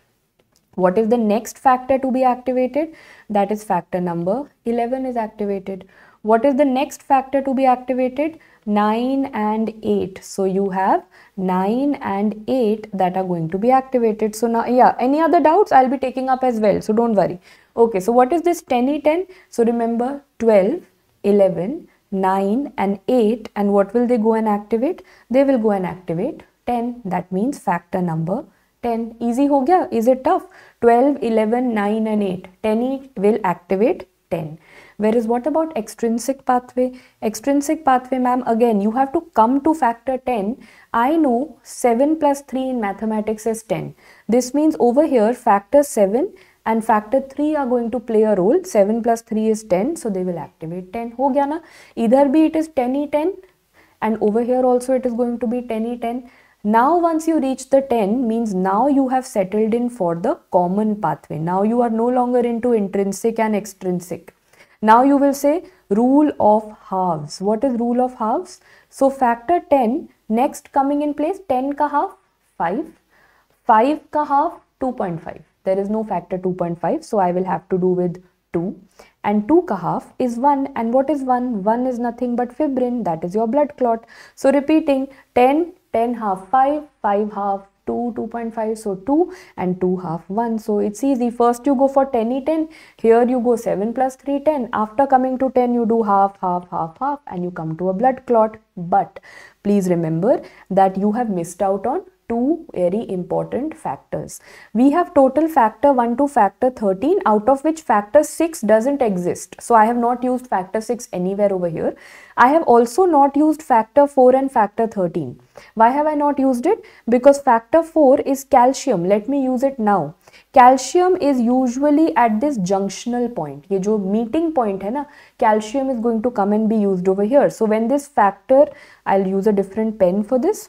What is the next factor to be activated? That is factor number 11 is activated. What is the next factor to be activated? 9 and 8 so you have 9 and 8 that are going to be activated so now yeah any other doubts i'll be taking up as well so don't worry okay so what is this 10 e 10 so remember 12 11 9 and 8 and what will they go and activate? They will go and activate 10 that means factor number 10 easy ho gaya is it tough 12 11 9 and 8 10 each will activate 10 whereas what about extrinsic pathway extrinsic pathway ma'am again you have to come to factor 10 i know 7 plus 3 in mathematics is 10 this means over here factor 7 and factor 3 are going to play a role 7 plus 3 is 10 so they will activate 10 ho gaya na either be it is 10 e 10 and over here also it is going to be 10 e 10 now once you reach the 10 means now you have settled in for the common pathway now you are no longer into intrinsic and extrinsic now you will say rule of halves what is rule of halves so factor 10 next coming in place 10 ka half 5 5 ka half 2.5 there is no factor 2.5 so I will have to do with 2 and 2 ka half is 1 and what is 1 1 is nothing but fibrin that is your blood clot so repeating 10 10 half 5 5 half 2 2.5 so 2 and 2 half 1 so it's easy first you go for 10 e 10 here you go 7 plus 3 10 after coming to 10 you do half half half half and you come to a blood clot but please remember that you have missed out on two very important factors. We have total factor 1 to factor 13 out of which factor 6 doesn't exist. So I have not used factor 6 anywhere over here. I have also not used factor 4 and factor 13. Why have I not used it? Because factor 4 is calcium. Let me use it now. Calcium is usually at this junctional point. Ye meeting point hai na, calcium is going to come and be used over here. So when this factor, I'll use a different pen for this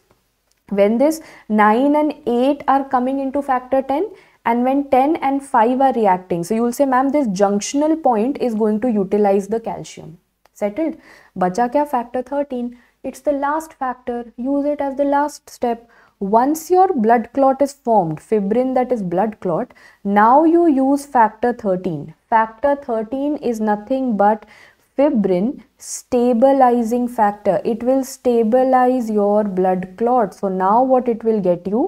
when this 9 and 8 are coming into factor 10 and when 10 and 5 are reacting so you will say ma'am this junctional point is going to utilize the calcium settled bacha kya factor 13 it's the last factor use it as the last step once your blood clot is formed fibrin that is blood clot now you use factor 13 factor 13 is nothing but fibrin stabilizing factor it will stabilize your blood clot so now what it will get you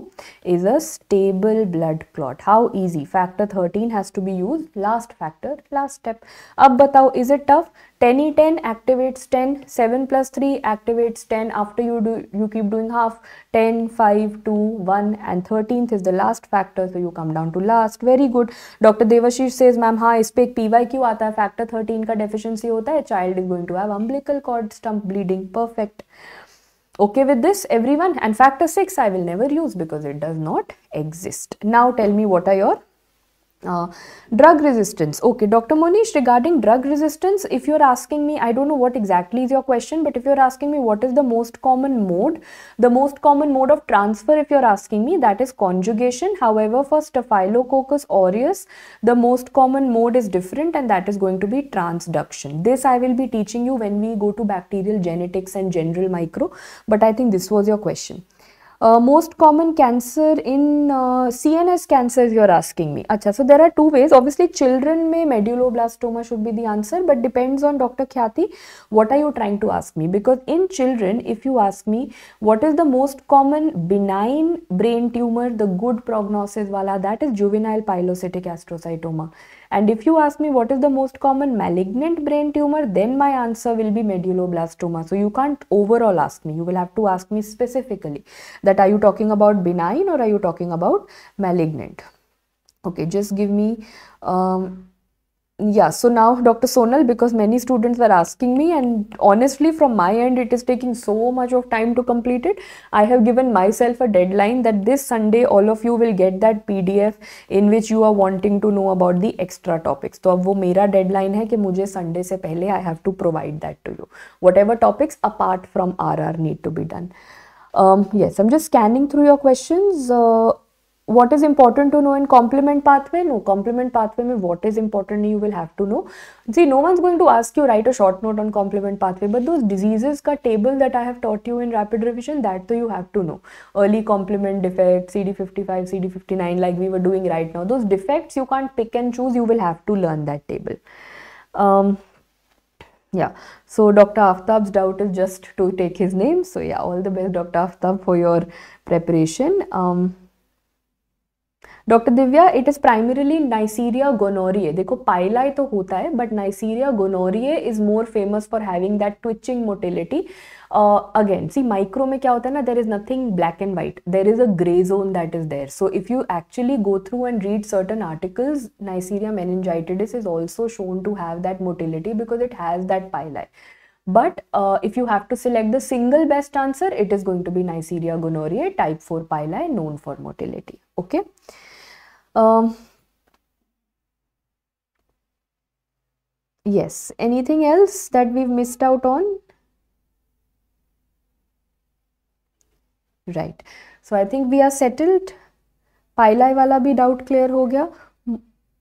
is a stable blood clot how easy factor 13 has to be used last factor last step ab batao is it tough 10 e 10 activates 10 7 plus 3 activates 10 after you do you keep doing half 10 5 2 1 and 13th is the last factor so you come down to last very good dr devashish says ma'am ha is pe pyq aata hai factor 13 ka deficiency hota hai child is going to have umbilical cord stump bleeding perfect okay with this everyone and factor 6 i will never use because it does not exist now tell me what are your uh, drug resistance. Okay, Dr. Monish, regarding drug resistance, if you're asking me, I don't know what exactly is your question, but if you're asking me what is the most common mode, the most common mode of transfer, if you're asking me, that is conjugation. However, for Staphylococcus aureus, the most common mode is different and that is going to be transduction. This I will be teaching you when we go to bacterial genetics and general micro, but I think this was your question. Most common cancer in C N S cancer you are asking me अच्छा so there are two ways obviously children में medulloblastoma should be the answer but depends on doctor Khyati what are you trying to ask me because in children if you ask me what is the most common benign brain tumour the good prognosis वाला that is juvenile pilocytic astrocytoma And if you ask me what is the most common malignant brain tumor, then my answer will be medulloblastoma. So you can't overall ask me. You will have to ask me specifically that are you talking about benign or are you talking about malignant? Okay, just give me um, yeah so now dr sonal because many students were asking me and honestly from my end it is taking so much of time to complete it i have given myself a deadline that this sunday all of you will get that pdf in which you are wanting to know about the extra topics so ab wo mera deadline hai ki mujhe sunday se pehle i have to provide that to you whatever topics apart from rr need to be done um, yes i'm just scanning through your questions uh, what is important to know in complement pathway no complement pathway mein what is important you will have to know see no one's going to ask you write a short note on complement pathway but those diseases ka table that i have taught you in rapid revision that too you have to know early complement defect cd55 cd59 like we were doing right now those defects you can't pick and choose you will have to learn that table um, yeah so dr aftab's doubt is just to take his name so yeah all the best dr aftab for your preparation um, doctor Divya it is primarily Neisseria gonorrhoeae देखो pili तो होता है but Neisseria gonorrhoeae is more famous for having that twitching motility again see micro में क्या होता है ना there is nothing black and white there is a grey zone that is there so if you actually go through and read certain articles Neisseria meningitidis is also shown to have that motility because it has that pili but if you have to select the single best answer it is going to be Neisseria gonorrhoeae type four pili known for motility okay Um, yes, anything else that we've missed out on? Right. So I think we are settled. Pilai wala bhi doubt clear ho gaya.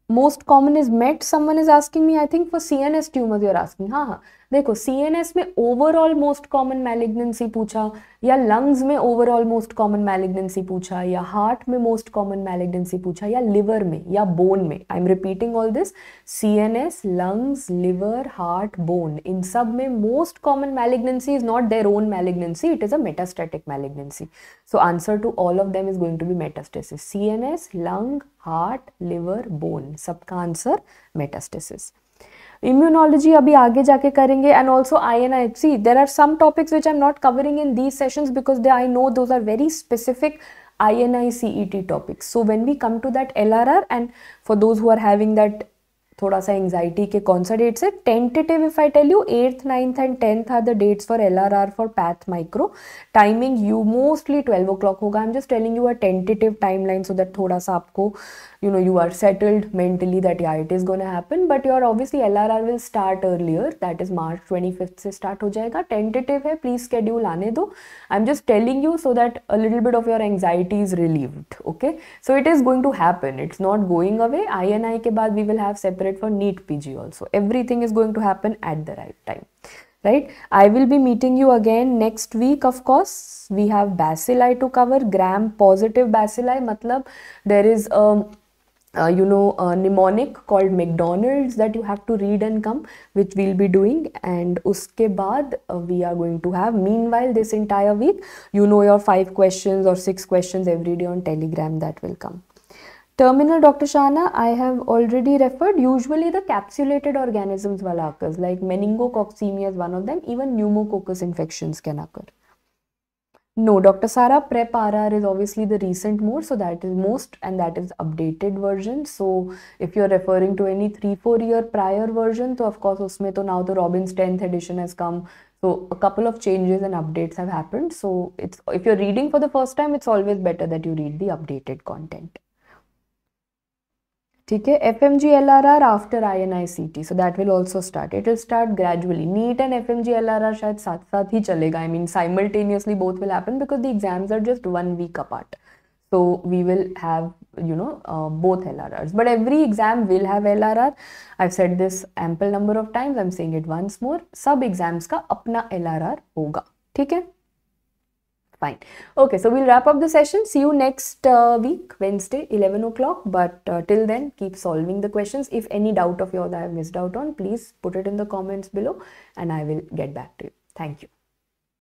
Most common is MET. Someone is asking me, I think for CNS tumors you're asking. ha ha देखो एस में overall most common malignancy पूछा या lungs में overall most common malignancy पूछा या heart में most common malignancy पूछा या लिवर में या बोन में I am repeating all this CNS lungs liver heart bone इन सब में most common malignancy is not their own malignancy it is a metastatic malignancy so answer to all of them is going to be metastasis as lung heart liver bone सबका answer metastasis immunology अभी आगे जाके करेंगे and also I N I C there are some topics which I am not covering in these sessions because they I know though are very specific I N I C E T topics so when we come to that L R R and for those who are having that थोड़ा सा anxiety के कौन सा dates है tentative if I tell you eighth ninth and tenth are the dates for L R R for path micro timing you mostly twelve o'clock होगा I am just telling you are tentative time line so that थोड़ा सा आपको you know you are settled mentally that या it is gonna happen but you are obviously L R R will start earlier that is March twenty fifth से स्टार्ट हो जाएगा tentative है please schedule आने दो I am just telling you so that a little bit of your anxiety is relieved okay so it is going to happen it's not going away I N I के बाद we will have separate for neat pg also everything is going to happen at the right time right i will be meeting you again next week of course we have bacilli to cover gram positive bacilli matlab there is a um, uh, you know a mnemonic called mcdonald's that you have to read and come which we'll be doing and uske baad uh, we are going to have meanwhile this entire week you know your five questions or six questions every day on telegram that will come Terminal Doctor Shana. I have already referred. Usually the capsulated organisms will occur, like meningococcemia is one of them. Even pneumococcus infections can occur. No, Dr. Sara Prep RR is obviously the recent more, so that is most and that is updated version. So if you're referring to any 3-4 year prior version, so of course usme to now the Robbins 10th edition has come. So a couple of changes and updates have happened. So it's if you're reading for the first time, it's always better that you read the updated content. ठीक है F M G L R R after I N I C T so that will also start it will start gradually NEET and F M G L R R शायद साथ साथ ही चलेगा I mean simultaneously both will happen because the exams are just one week apart so we will have you know both L R R but every exam will have L R are I set this ample number of times I am saying it once more सब exams का अपना L R are होगा ठीक है fine okay so we'll wrap up the session see you next uh, week wednesday 11 o'clock but uh, till then keep solving the questions if any doubt of yours that i have missed out on please put it in the comments below and i will get back to you thank you